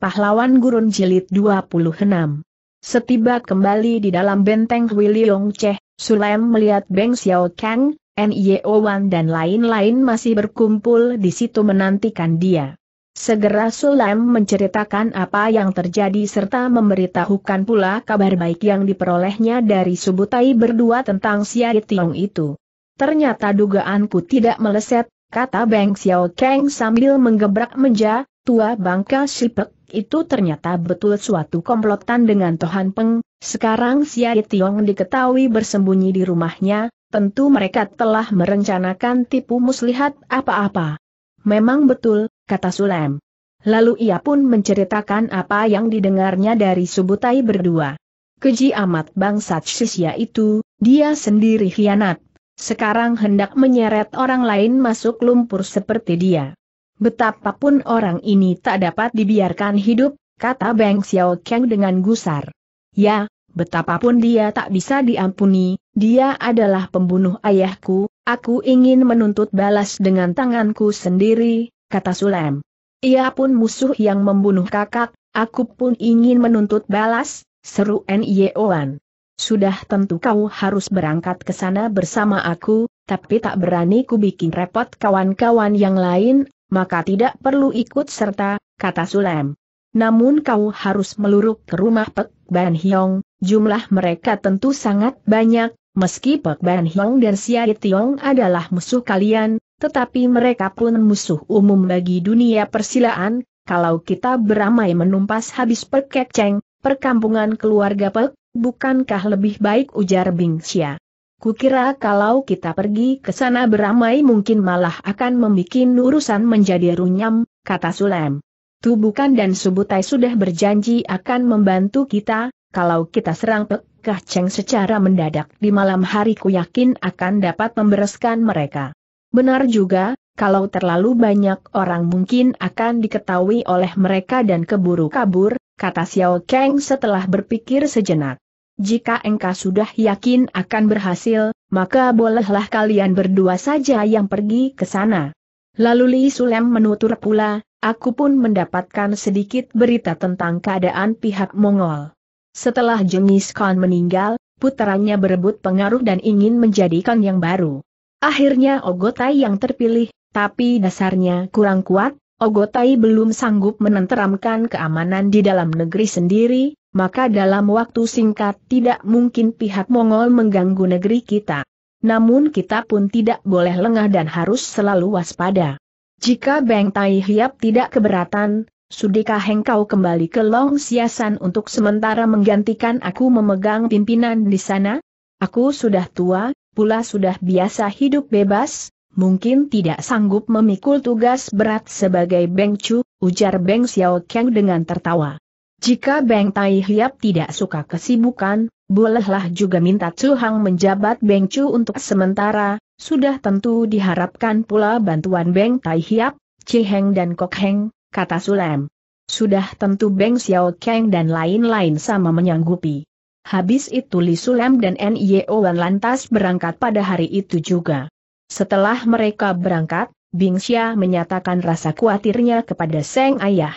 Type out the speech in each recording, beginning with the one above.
Pahlawan Gurun Jilid 26 Setiba kembali di dalam benteng Huiliong Ceh, Sulaim melihat Beng Xiao Kang, Nio Wan dan lain-lain masih berkumpul di situ menantikan dia. Segera Sulaim menceritakan apa yang terjadi serta memberitahukan pula kabar baik yang diperolehnya dari Subutai berdua tentang Siai Tiong itu. Ternyata dugaanku tidak meleset, kata Beng Xiao Kang sambil menggebrak meja, tua bangka sipek itu ternyata betul suatu komplotan dengan Tohan Peng, sekarang Siai Tiong diketahui bersembunyi di rumahnya, tentu mereka telah merencanakan tipu muslihat apa-apa. Memang betul, kata Sulem. Lalu ia pun menceritakan apa yang didengarnya dari Subutai berdua. Keji amat bangsat sisya itu, dia sendiri hianat. Sekarang hendak menyeret orang lain masuk lumpur seperti dia. Betapapun orang ini tak dapat dibiarkan hidup, kata Beng Xiao Kang dengan gusar. Ya, betapapun dia tak bisa diampuni, dia adalah pembunuh ayahku, aku ingin menuntut balas dengan tanganku sendiri, kata Sulem. Ia pun musuh yang membunuh kakak, aku pun ingin menuntut balas, seru Nyeoan. Sudah tentu kau harus berangkat ke sana bersama aku, tapi tak berani ku bikin repot kawan-kawan yang lain, maka tidak perlu ikut serta, kata Sulem. Namun kau harus meluruk ke rumah Pek Ban Hiong, jumlah mereka tentu sangat banyak, meski Pek Ban Hiong dan Siai Tiong adalah musuh kalian, tetapi mereka pun musuh umum bagi dunia persilaan, kalau kita beramai menumpas habis Pek Kek Cheng, perkampungan keluarga Pek, bukankah lebih baik ujar Bing Xia. Kukira kalau kita pergi ke sana beramai mungkin malah akan membuat urusan menjadi runyam, kata Sulem. Tubukan dan Subutai sudah berjanji akan membantu kita, kalau kita serang Pek Cheng secara mendadak di malam hari ku yakin akan dapat membereskan mereka. Benar juga, kalau terlalu banyak orang mungkin akan diketahui oleh mereka dan keburu kabur, kata Xiao Kang setelah berpikir sejenak. Jika engkau sudah yakin akan berhasil, maka bolehlah kalian berdua saja yang pergi ke sana. Lalu Li Sulem menutur pula, aku pun mendapatkan sedikit berita tentang keadaan pihak Mongol. Setelah Jengis Khan meninggal, putranya berebut pengaruh dan ingin menjadikan yang baru. Akhirnya Ogotai yang terpilih, tapi dasarnya kurang kuat, Ogotai belum sanggup menenteramkan keamanan di dalam negeri sendiri, maka dalam waktu singkat tidak mungkin pihak Mongol mengganggu negeri kita. Namun kita pun tidak boleh lengah dan harus selalu waspada. Jika Beng Tai Hiap tidak keberatan, sudikah engkau kembali ke Long Siasan untuk sementara menggantikan aku memegang pimpinan di sana? Aku sudah tua, pula sudah biasa hidup bebas, mungkin tidak sanggup memikul tugas berat sebagai Beng Chu, ujar Beng Xiao Kang dengan tertawa. Jika Beng Tai Hiap tidak suka kesibukan, bolehlah juga minta Chu Hang menjabat Beng Chu untuk sementara, sudah tentu diharapkan pula bantuan Beng Tai Hiap, Chi Heng dan Kok Heng, kata Sulem. Sudah tentu Beng Xiao Kang dan lain-lain sama menyanggupi. Habis itu Li Sulem dan N.Y.O. lantas berangkat pada hari itu juga. Setelah mereka berangkat, Bing Xia menyatakan rasa khawatirnya kepada Seng Ayah.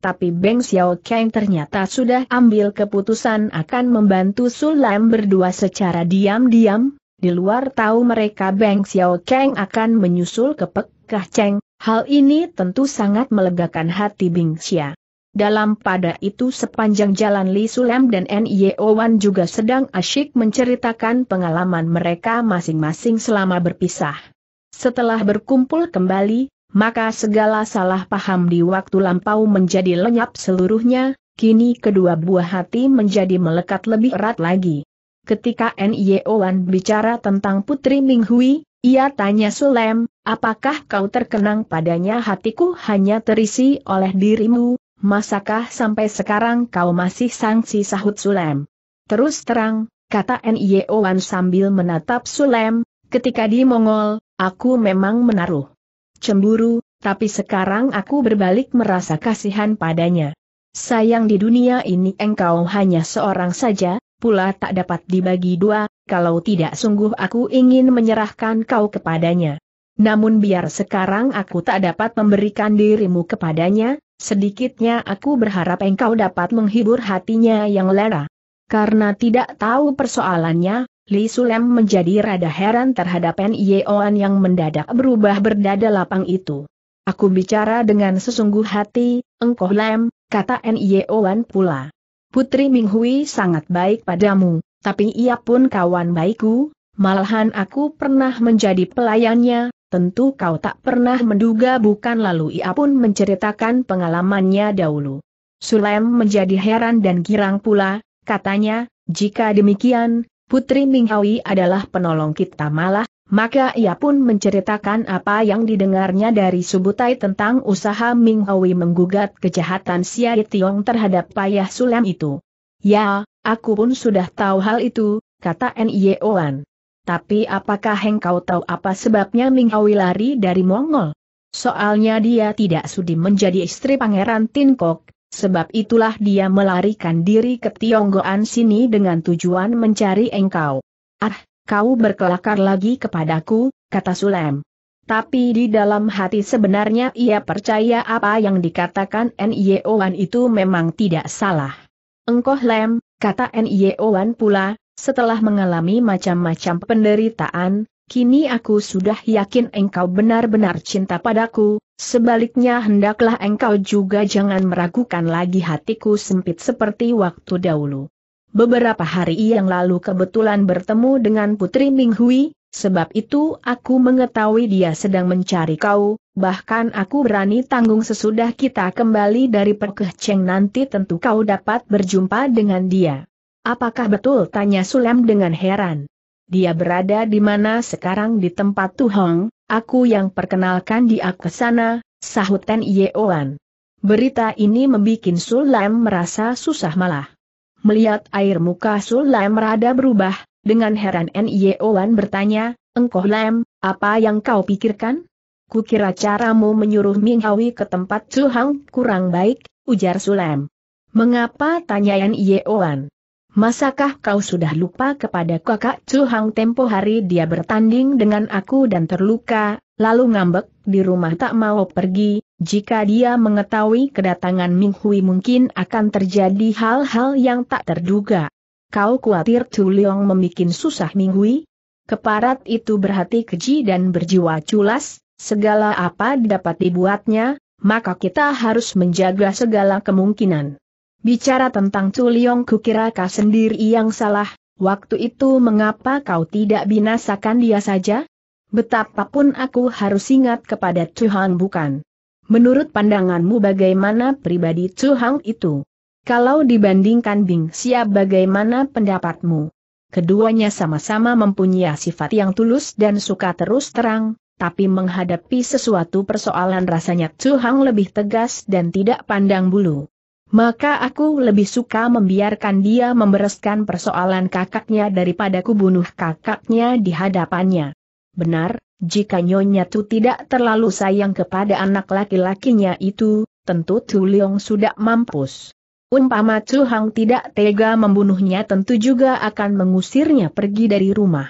Tapi Beng Xiao Kang ternyata sudah ambil keputusan akan membantu Sulam berdua secara diam-diam, di luar tahu mereka Beng Xiao Kang akan menyusul ke Pekah Cheng, hal ini tentu sangat melegakan hati Bing Xia. Dalam pada itu sepanjang jalan Li Sulam dan Nye Owan juga sedang asyik menceritakan pengalaman mereka masing-masing selama berpisah. Setelah berkumpul kembali, maka segala salah paham di waktu lampau menjadi lenyap seluruhnya, kini kedua buah hati menjadi melekat lebih erat lagi. Ketika Wan bicara tentang Putri Ming Hui, ia tanya Sulem, apakah kau terkenang padanya hatiku hanya terisi oleh dirimu, masakah sampai sekarang kau masih sangsi sahut Sulem? Terus terang, kata Wan sambil menatap Sulem, ketika di Mongol, aku memang menaruh cemburu, tapi sekarang aku berbalik merasa kasihan padanya. Sayang di dunia ini engkau hanya seorang saja, pula tak dapat dibagi dua, kalau tidak sungguh aku ingin menyerahkan kau kepadanya. Namun biar sekarang aku tak dapat memberikan dirimu kepadanya, sedikitnya aku berharap engkau dapat menghibur hatinya yang lera. Karena tidak tahu persoalannya, Li Sulem menjadi rada heran terhadap N.I.O.An yang mendadak berubah berdada lapang itu. Aku bicara dengan sesungguh hati, engkau lem, kata N.I.O.An pula. Putri Minghui sangat baik padamu, tapi ia pun kawan baikku, malahan aku pernah menjadi pelayannya, tentu kau tak pernah menduga bukan lalu ia pun menceritakan pengalamannya dahulu. Sulem menjadi heran dan girang pula, katanya, jika demikian, Putri Minghawi adalah penolong kita malah, maka ia pun menceritakan apa yang didengarnya dari Subutai tentang usaha Minghawi menggugat kejahatan Siari Tiong terhadap payah sulam itu. Ya, aku pun sudah tahu hal itu, kata Oan. Tapi apakah heng kau tahu apa sebabnya Minghawi lari dari Mongol? Soalnya dia tidak sudi menjadi istri Pangeran Tinkok, Sebab itulah dia melarikan diri ke Tionggoan sini dengan tujuan mencari engkau. Ah, kau berkelakar lagi kepadaku, kata Sulem. Tapi di dalam hati sebenarnya ia percaya apa yang dikatakan N.Y.O.Wan itu memang tidak salah. Engkoh lem, kata N.Y.O.Wan pula, setelah mengalami macam-macam penderitaan, kini aku sudah yakin engkau benar-benar cinta padaku, sebaliknya hendaklah engkau juga jangan meragukan lagi hatiku sempit seperti waktu dahulu. Beberapa hari yang lalu kebetulan bertemu dengan Putri Minghui, sebab itu aku mengetahui dia sedang mencari kau, bahkan aku berani tanggung sesudah kita kembali dari perkeceng nanti tentu kau dapat berjumpa dengan dia. Apakah betul? tanya Sulam dengan heran dia berada di mana sekarang di tempat Tuhong, aku yang perkenalkan dia ke sana, sahut Ten Yeoan. Berita ini membuat Sulaim merasa susah malah. Melihat air muka Sulaim rada berubah, dengan heran Oan bertanya, engkau Lem, apa yang kau pikirkan? Kukira caramu menyuruh Minghawi ke tempat Tuhang kurang baik, ujar Sulem. Mengapa tanya Oan? Masakah kau sudah lupa kepada kakak Chu Hang tempo hari dia bertanding dengan aku dan terluka, lalu ngambek di rumah tak mau pergi, jika dia mengetahui kedatangan Ming Hui mungkin akan terjadi hal-hal yang tak terduga. Kau khawatir Chu Leong membuat susah Ming Hui? Keparat itu berhati keji dan berjiwa culas, segala apa dapat dibuatnya, maka kita harus menjaga segala kemungkinan. Bicara tentang Culiong kukira kau sendiri yang salah, waktu itu mengapa kau tidak binasakan dia saja? Betapapun aku harus ingat kepada Tuhan bukan? Menurut pandanganmu bagaimana pribadi Tuhan itu? Kalau dibandingkan Bing Siap bagaimana pendapatmu? Keduanya sama-sama mempunyai sifat yang tulus dan suka terus terang, tapi menghadapi sesuatu persoalan rasanya Tuhan lebih tegas dan tidak pandang bulu. Maka aku lebih suka membiarkan dia membereskan persoalan kakaknya daripada kubunuh kakaknya di hadapannya. Benar, jika Nyonya Tu tidak terlalu sayang kepada anak laki-lakinya itu, tentu Tu Leong sudah mampus. Umpama Chu Hang tidak tega membunuhnya tentu juga akan mengusirnya pergi dari rumah.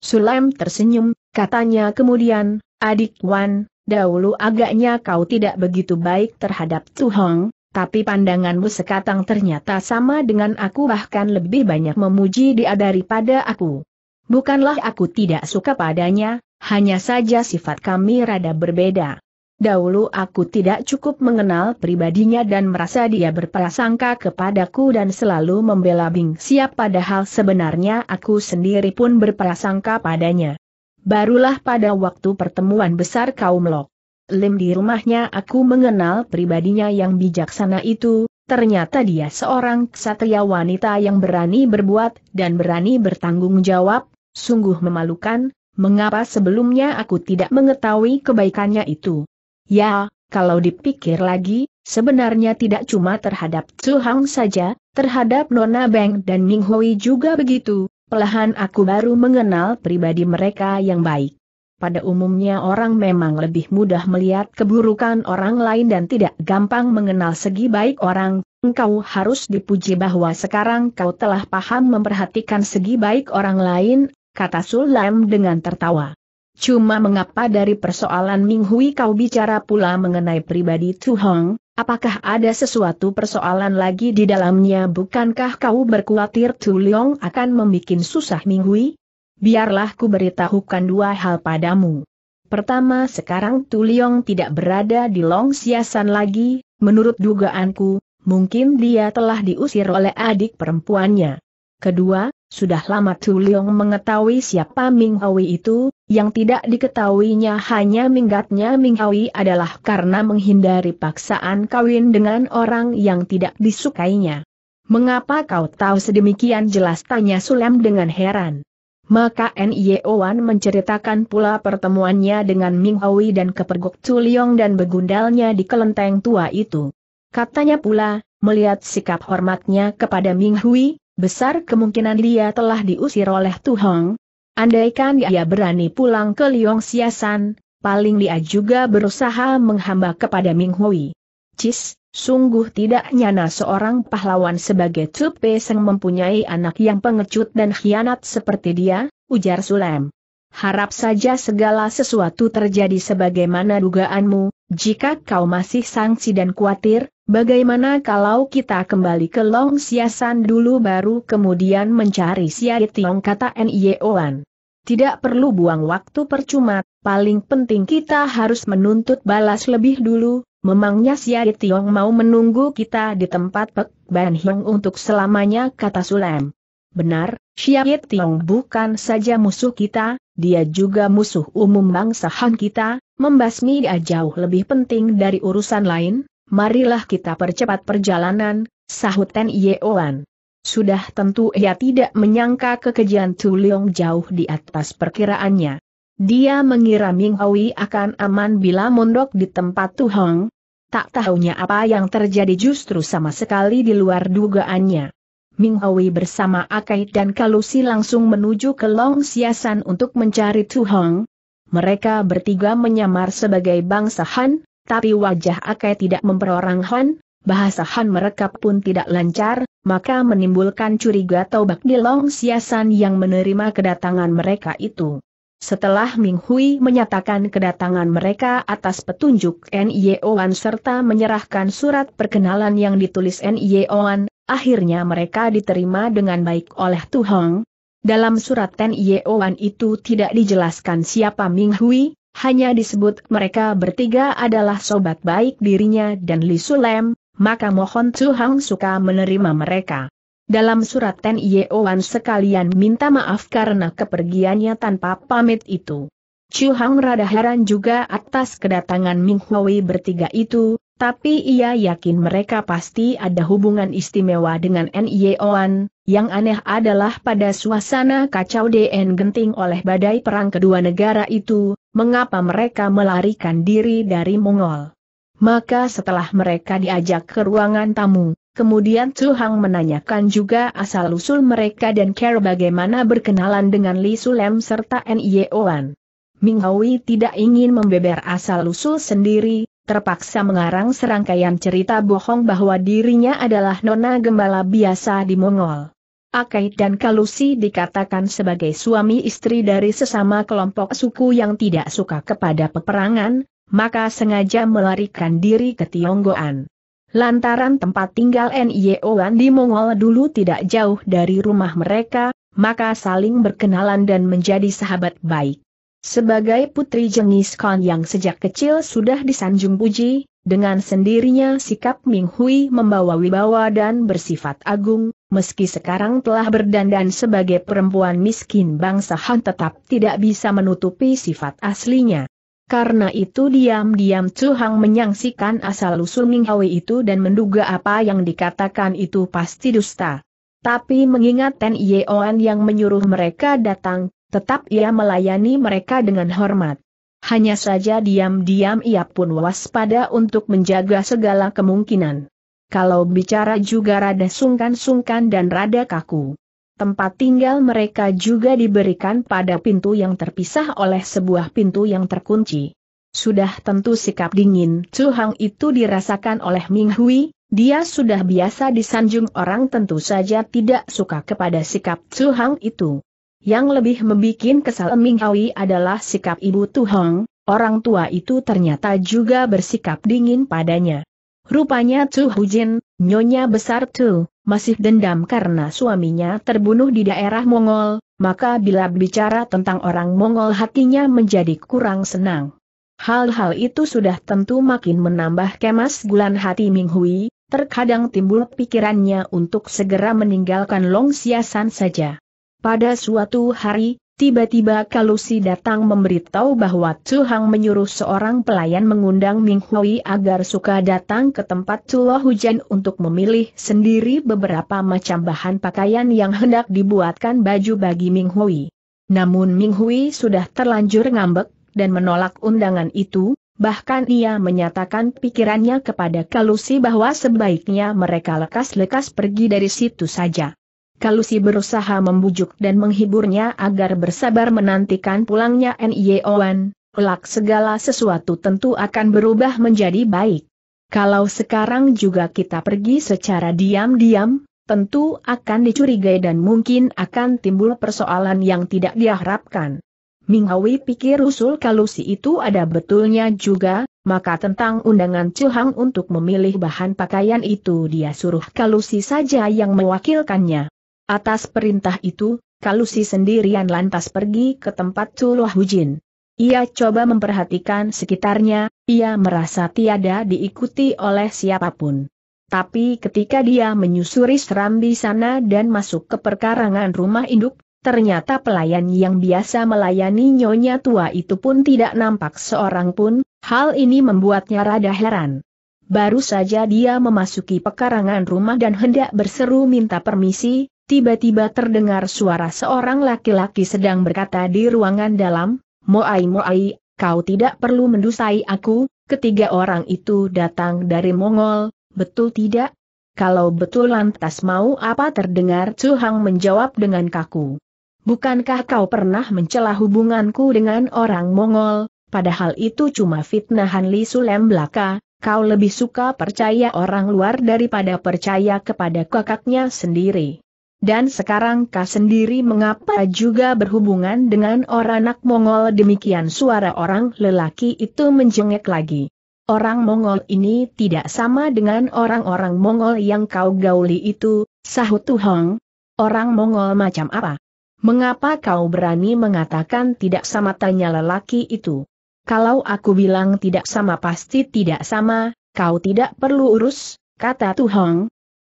Sulaim tersenyum, katanya kemudian, adik Wan, dahulu agaknya kau tidak begitu baik terhadap Chu Hang, tapi pandanganmu sekatang ternyata sama dengan aku bahkan lebih banyak memuji dia daripada aku. Bukanlah aku tidak suka padanya, hanya saja sifat kami rada berbeda. Dahulu aku tidak cukup mengenal pribadinya dan merasa dia berprasangka kepadaku dan selalu membela Bing Siap padahal sebenarnya aku sendiri pun berprasangka padanya. Barulah pada waktu pertemuan besar kaum Lok Lim di rumahnya aku mengenal pribadinya yang bijaksana itu, ternyata dia seorang ksatria wanita yang berani berbuat dan berani bertanggung jawab, sungguh memalukan, mengapa sebelumnya aku tidak mengetahui kebaikannya itu. Ya, kalau dipikir lagi, sebenarnya tidak cuma terhadap Tsu Hang saja, terhadap Nona Beng dan Ning Hui juga begitu, pelahan aku baru mengenal pribadi mereka yang baik. Pada umumnya orang memang lebih mudah melihat keburukan orang lain dan tidak gampang mengenal segi baik orang, engkau harus dipuji bahwa sekarang kau telah paham memperhatikan segi baik orang lain, kata Sulam dengan tertawa. Cuma mengapa dari persoalan Minghui kau bicara pula mengenai pribadi Tu Hong, apakah ada sesuatu persoalan lagi di dalamnya bukankah kau berkhawatir Tu Leong akan membuat susah Minghui? biarlah ku beritahukan dua hal padamu. Pertama sekarang Tuliong tidak berada di Long Siasan lagi, menurut dugaanku, mungkin dia telah diusir oleh adik perempuannya. Kedua, sudah lama Tuliong mengetahui siapa Ming Hawi itu, yang tidak diketahuinya hanya minggatnya Ming Hawi adalah karena menghindari paksaan kawin dengan orang yang tidak disukainya. Mengapa kau tahu sedemikian jelas tanya Sulem dengan heran. Maka Wan menceritakan pula pertemuannya dengan Ming Hawi dan kepergok Culiong dan begundalnya di kelenteng tua itu. Katanya pula, melihat sikap hormatnya kepada Ming Hui, besar kemungkinan dia telah diusir oleh Tu Tuhong. Andaikan dia berani pulang ke Liong Siasan, paling dia juga berusaha menghamba kepada Ming Hui. Cis, Sungguh tidak nyana seorang pahlawan sebagai Cupe Seng mempunyai anak yang pengecut dan khianat seperti dia, ujar Sulem. Harap saja segala sesuatu terjadi sebagaimana dugaanmu, jika kau masih sangsi dan khawatir, bagaimana kalau kita kembali ke Long Siasan dulu baru kemudian mencari Siai Tiong kata Nyeoan. Tidak perlu buang waktu percuma, paling penting kita harus menuntut balas lebih dulu, Memangnya si Ari Tiong mau menunggu kita di tempat Pek Ban Hiong untuk selamanya kata Sulem. Benar, Siai Tiong bukan saja musuh kita, dia juga musuh umum bangsa Han kita, membasmi dia jauh lebih penting dari urusan lain, marilah kita percepat perjalanan, sahut Ten Yeoan. Sudah tentu ia tidak menyangka kekejian Tuliong jauh di atas perkiraannya. Dia mengira Ming Hui akan aman bila mondok di tempat Tu Hong. Tak tahunya apa yang terjadi justru sama sekali di luar dugaannya. Ming Hui bersama Akai dan Kalusi langsung menuju ke Long Siasan untuk mencari Tu Hong. Mereka bertiga menyamar sebagai bangsa Han, tapi wajah Akai tidak memperorang Han, bahasa Han mereka pun tidak lancar, maka menimbulkan curiga tobak di Long Siasan yang menerima kedatangan mereka itu. Setelah Ming Hui menyatakan kedatangan mereka atas petunjuk N.I.O.An serta menyerahkan surat perkenalan yang ditulis N.I.O.An, akhirnya mereka diterima dengan baik oleh Tu Hong. Dalam surat N.I.O.An itu tidak dijelaskan siapa Ming Hui, hanya disebut mereka bertiga adalah sobat baik dirinya dan Li Sulem, maka mohon Tu Hong suka menerima mereka. Dalam surat Ten Yeowan sekalian minta maaf karena kepergiannya tanpa pamit itu. Chu Hang rada heran juga atas kedatangan Ming Hui bertiga itu, tapi ia yakin mereka pasti ada hubungan istimewa dengan Yeowan, yang aneh adalah pada suasana kacau DN genting oleh badai perang kedua negara itu, mengapa mereka melarikan diri dari Mongol. Maka setelah mereka diajak ke ruangan tamu, Kemudian Chu Hang menanyakan juga asal-usul mereka dan Care bagaimana berkenalan dengan Li Sulem serta Oan. Ming Hui tidak ingin membeber asal-usul sendiri, terpaksa mengarang serangkaian cerita bohong bahwa dirinya adalah nona gembala biasa di Mongol. Akai dan Kalusi dikatakan sebagai suami istri dari sesama kelompok suku yang tidak suka kepada peperangan, maka sengaja melarikan diri ke Tionggoan. Lantaran tempat tinggal N.Y.O.N di Mongol dulu tidak jauh dari rumah mereka, maka saling berkenalan dan menjadi sahabat baik. Sebagai putri jengis Khan yang sejak kecil sudah disanjung puji, dengan sendirinya sikap Ming Hui membawa wibawa dan bersifat agung, meski sekarang telah berdandan sebagai perempuan miskin bangsa Han tetap tidak bisa menutupi sifat aslinya. Karena itu diam-diam Chu Hang menyangsikan asal-usul Ning itu dan menduga apa yang dikatakan itu pasti dusta. Tapi mengingat Ten Yeoan yang menyuruh mereka datang, tetap ia melayani mereka dengan hormat. Hanya saja diam-diam ia pun waspada untuk menjaga segala kemungkinan. Kalau bicara juga rada sungkan-sungkan dan rada kaku. Tempat tinggal mereka juga diberikan pada pintu yang terpisah oleh sebuah pintu yang terkunci. Sudah tentu sikap dingin Chu Hang itu dirasakan oleh Ming Hui, dia sudah biasa disanjung orang tentu saja tidak suka kepada sikap Chu Hang itu. Yang lebih membuat kesal Ming Hui adalah sikap ibu Tu Hang. orang tua itu ternyata juga bersikap dingin padanya. Rupanya Chu Hujin, nyonya besar Chu masih dendam karena suaminya terbunuh di daerah Mongol, maka bila bicara tentang orang Mongol hatinya menjadi kurang senang. Hal-hal itu sudah tentu makin menambah kemas gulan hati Ming Hui, terkadang timbul pikirannya untuk segera meninggalkan Long Siasan saja. Pada suatu hari, Tiba-tiba Kalusi datang memberitahu bahwa Chu Hang menyuruh seorang pelayan mengundang Ming Hui agar suka datang ke tempat Culo Hujan untuk memilih sendiri beberapa macam bahan pakaian yang hendak dibuatkan baju bagi Ming Hui. Namun Ming Hui sudah terlanjur ngambek dan menolak undangan itu, bahkan ia menyatakan pikirannya kepada Kalusi bahwa sebaiknya mereka lekas-lekas pergi dari situ saja. Kalusi berusaha membujuk dan menghiburnya agar bersabar menantikan pulangnya N.Y.O.N. Kelak segala sesuatu tentu akan berubah menjadi baik. Kalau sekarang juga kita pergi secara diam-diam, tentu akan dicurigai dan mungkin akan timbul persoalan yang tidak diharapkan. Minghawi pikir usul Kalusi itu ada betulnya juga, maka tentang undangan Cihang untuk memilih bahan pakaian itu dia suruh Kalusi saja yang mewakilkannya. Atas perintah itu, Kalusi sendirian lantas pergi ke tempat Tuluh Hujin. Ia coba memperhatikan sekitarnya, ia merasa tiada diikuti oleh siapapun. Tapi ketika dia menyusuri serambi sana dan masuk ke perkarangan rumah induk, ternyata pelayan yang biasa melayani nyonya tua itu pun tidak nampak seorang pun, hal ini membuatnya rada heran. Baru saja dia memasuki pekarangan rumah dan hendak berseru minta permisi, tiba-tiba terdengar suara seorang laki-laki sedang berkata di ruangan dalam, Moai Moai, kau tidak perlu mendusai aku, ketiga orang itu datang dari Mongol, betul tidak? Kalau betul lantas mau apa terdengar Chu Hang menjawab dengan kaku. Bukankah kau pernah mencela hubunganku dengan orang Mongol, padahal itu cuma fitnahan Li Sulem belaka, kau lebih suka percaya orang luar daripada percaya kepada kakaknya sendiri dan sekarang kau sendiri mengapa juga berhubungan dengan orang anak Mongol demikian suara orang lelaki itu menjengek lagi. Orang Mongol ini tidak sama dengan orang-orang Mongol yang kau gauli itu, sahut Tu Hong. Orang Mongol macam apa? Mengapa kau berani mengatakan tidak sama tanya lelaki itu? Kalau aku bilang tidak sama pasti tidak sama, kau tidak perlu urus, kata Tu Hong.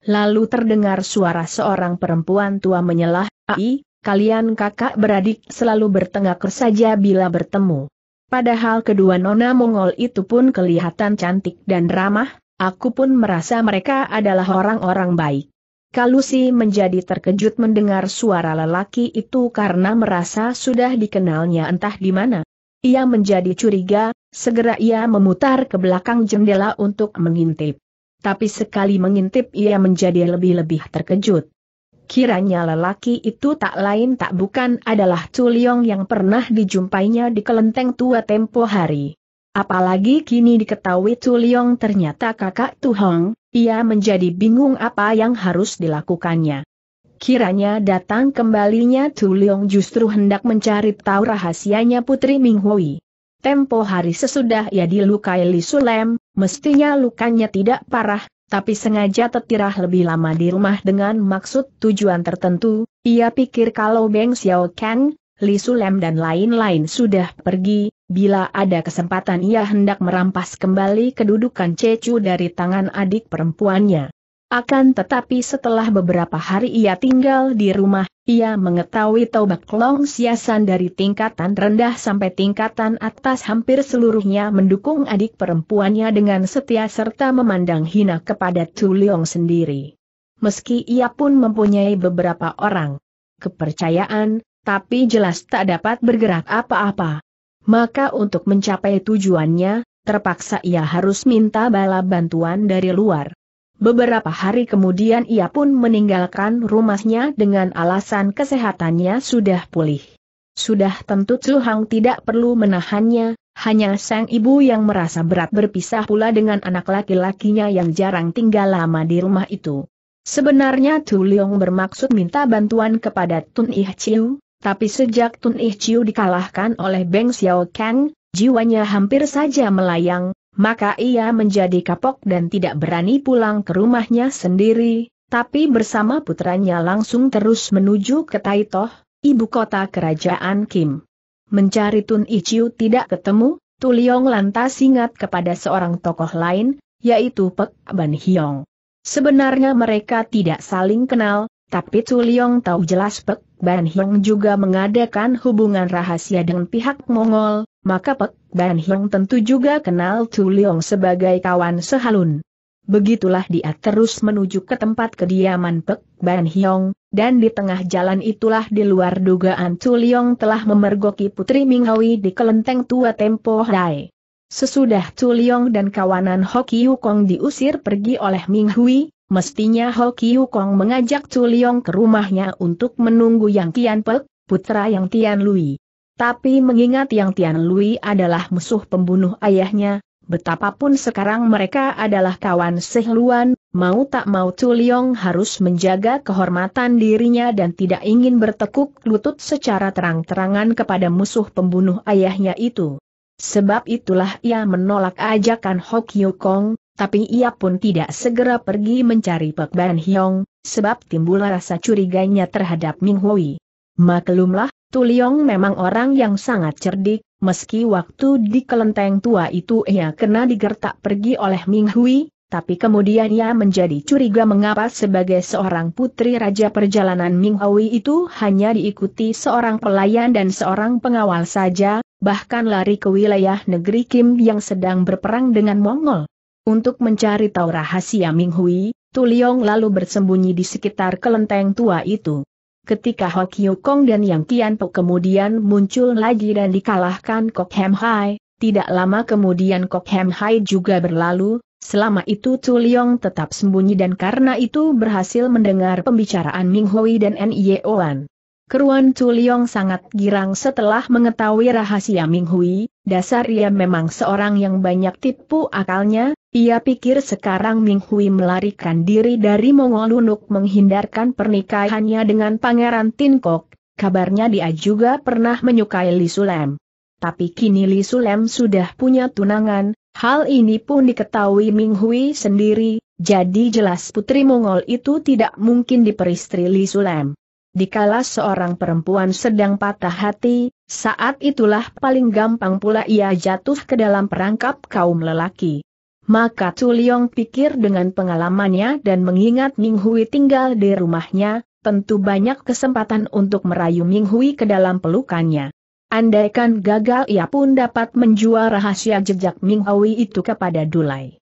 Lalu terdengar suara seorang perempuan tua menyelah, Ai, kalian kakak beradik selalu bertengkar saja bila bertemu. Padahal kedua nona Mongol itu pun kelihatan cantik dan ramah, aku pun merasa mereka adalah orang-orang baik. Kalusi menjadi terkejut mendengar suara lelaki itu karena merasa sudah dikenalnya entah di mana. Ia menjadi curiga, segera ia memutar ke belakang jendela untuk mengintip tapi sekali mengintip ia menjadi lebih-lebih terkejut. Kiranya lelaki itu tak lain tak bukan adalah Culiong yang pernah dijumpainya di kelenteng tua tempo hari. Apalagi kini diketahui Culiong ternyata kakak Tuhong, ia menjadi bingung apa yang harus dilakukannya. Kiranya datang kembalinya Culiong justru hendak mencari tahu rahasianya Putri Minghui. Tempo hari sesudah ia dilukai Li Sulem, Mestinya lukanya tidak parah, tapi sengaja tetirah lebih lama di rumah dengan maksud tujuan tertentu, ia pikir kalau Beng Xiao Kang, Li Sulem dan lain-lain sudah pergi, bila ada kesempatan ia hendak merampas kembali kedudukan Cecu dari tangan adik perempuannya. Akan tetapi setelah beberapa hari ia tinggal di rumah, ia mengetahui Tobak Long Siasan dari tingkatan rendah sampai tingkatan atas hampir seluruhnya mendukung adik perempuannya dengan setia serta memandang hina kepada Leong sendiri. Meski ia pun mempunyai beberapa orang kepercayaan, tapi jelas tak dapat bergerak apa-apa. Maka untuk mencapai tujuannya, terpaksa ia harus minta bala bantuan dari luar. Beberapa hari kemudian ia pun meninggalkan rumahnya dengan alasan kesehatannya sudah pulih. Sudah tentu Chu Hang tidak perlu menahannya, hanya sang ibu yang merasa berat berpisah pula dengan anak laki-lakinya yang jarang tinggal lama di rumah itu. Sebenarnya Tu Leong bermaksud minta bantuan kepada Tun Ih Chiu, tapi sejak Tun Ih Chiu dikalahkan oleh Beng Xiao Kang, jiwanya hampir saja melayang, maka ia menjadi kapok dan tidak berani pulang ke rumahnya sendiri, tapi bersama putranya langsung terus menuju ke Taitoh, ibu kota kerajaan Kim. Mencari Tun Ichiu tidak ketemu, Tuliong lantas ingat kepada seorang tokoh lain, yaitu Pek Ban Hiong. Sebenarnya mereka tidak saling kenal, tapi Tuliong tahu jelas Pek Ban Hiong juga mengadakan hubungan rahasia dengan pihak Mongol, maka Pek Ban Hiong tentu juga kenal Tu Leong sebagai kawan sehalun. Begitulah dia terus menuju ke tempat kediaman Pek Ban Hiong, dan di tengah jalan itulah di luar dugaan Tu Leong telah memergoki Putri Mingawi di kelenteng tua Tempo Dai. Sesudah Tu Leong dan kawanan Hoki Yukong diusir pergi oleh Minghui, Mestinya Ho Kiu Kong mengajak Liong ke rumahnya untuk menunggu Yang Tian Pek, putra Yang Tian Lui. Tapi mengingat Yang Tian Lui adalah musuh pembunuh ayahnya, betapapun sekarang mereka adalah kawan sehluan, mau tak mau Liong harus menjaga kehormatan dirinya dan tidak ingin bertekuk lutut secara terang-terangan kepada musuh pembunuh ayahnya itu. Sebab itulah ia menolak ajakan Ho Kiu Kong, tapi ia pun tidak segera pergi mencari Pek Ban Hiong, sebab timbul rasa curiganya terhadap Ming Hui. Maklumlah, Tu Liong memang orang yang sangat cerdik, meski waktu di kelenteng tua itu ia kena digertak pergi oleh Ming Hui, tapi kemudian ia menjadi curiga mengapa sebagai seorang putri raja perjalanan Ming Hui itu hanya diikuti seorang pelayan dan seorang pengawal saja, bahkan lari ke wilayah negeri Kim yang sedang berperang dengan Mongol. Untuk mencari tahu rahasia Ming Hui, Tu Liong lalu bersembunyi di sekitar kelenteng tua itu. Ketika Ho Kyu Kong dan Yang Tian Po kemudian muncul lagi dan dikalahkan Kok Hem Hai, tidak lama kemudian Kok Hem Hai juga berlalu, selama itu Tu Liong tetap sembunyi dan karena itu berhasil mendengar pembicaraan Ming Hui dan Nye Oan. Keruan Tu Liong sangat girang setelah mengetahui rahasia Ming Hui, dasar ia memang seorang yang banyak tipu akalnya, ia pikir sekarang Ming Hui melarikan diri dari Mongolunuk menghindarkan pernikahannya dengan Pangeran Tinkok, kabarnya dia juga pernah menyukai Li Sulem. Tapi kini Li Sulem sudah punya tunangan, hal ini pun diketahui Ming Hui sendiri, jadi jelas putri Mongol itu tidak mungkin diperistri Li Sulem. Dikala seorang perempuan sedang patah hati, saat itulah paling gampang pula ia jatuh ke dalam perangkap kaum lelaki. Maka Chu Liong pikir dengan pengalamannya dan mengingat Ming Hui tinggal di rumahnya, tentu banyak kesempatan untuk merayu Ming Hui ke dalam pelukannya. Andaikan gagal ia pun dapat menjual rahasia jejak Ming Hui itu kepada Dulai.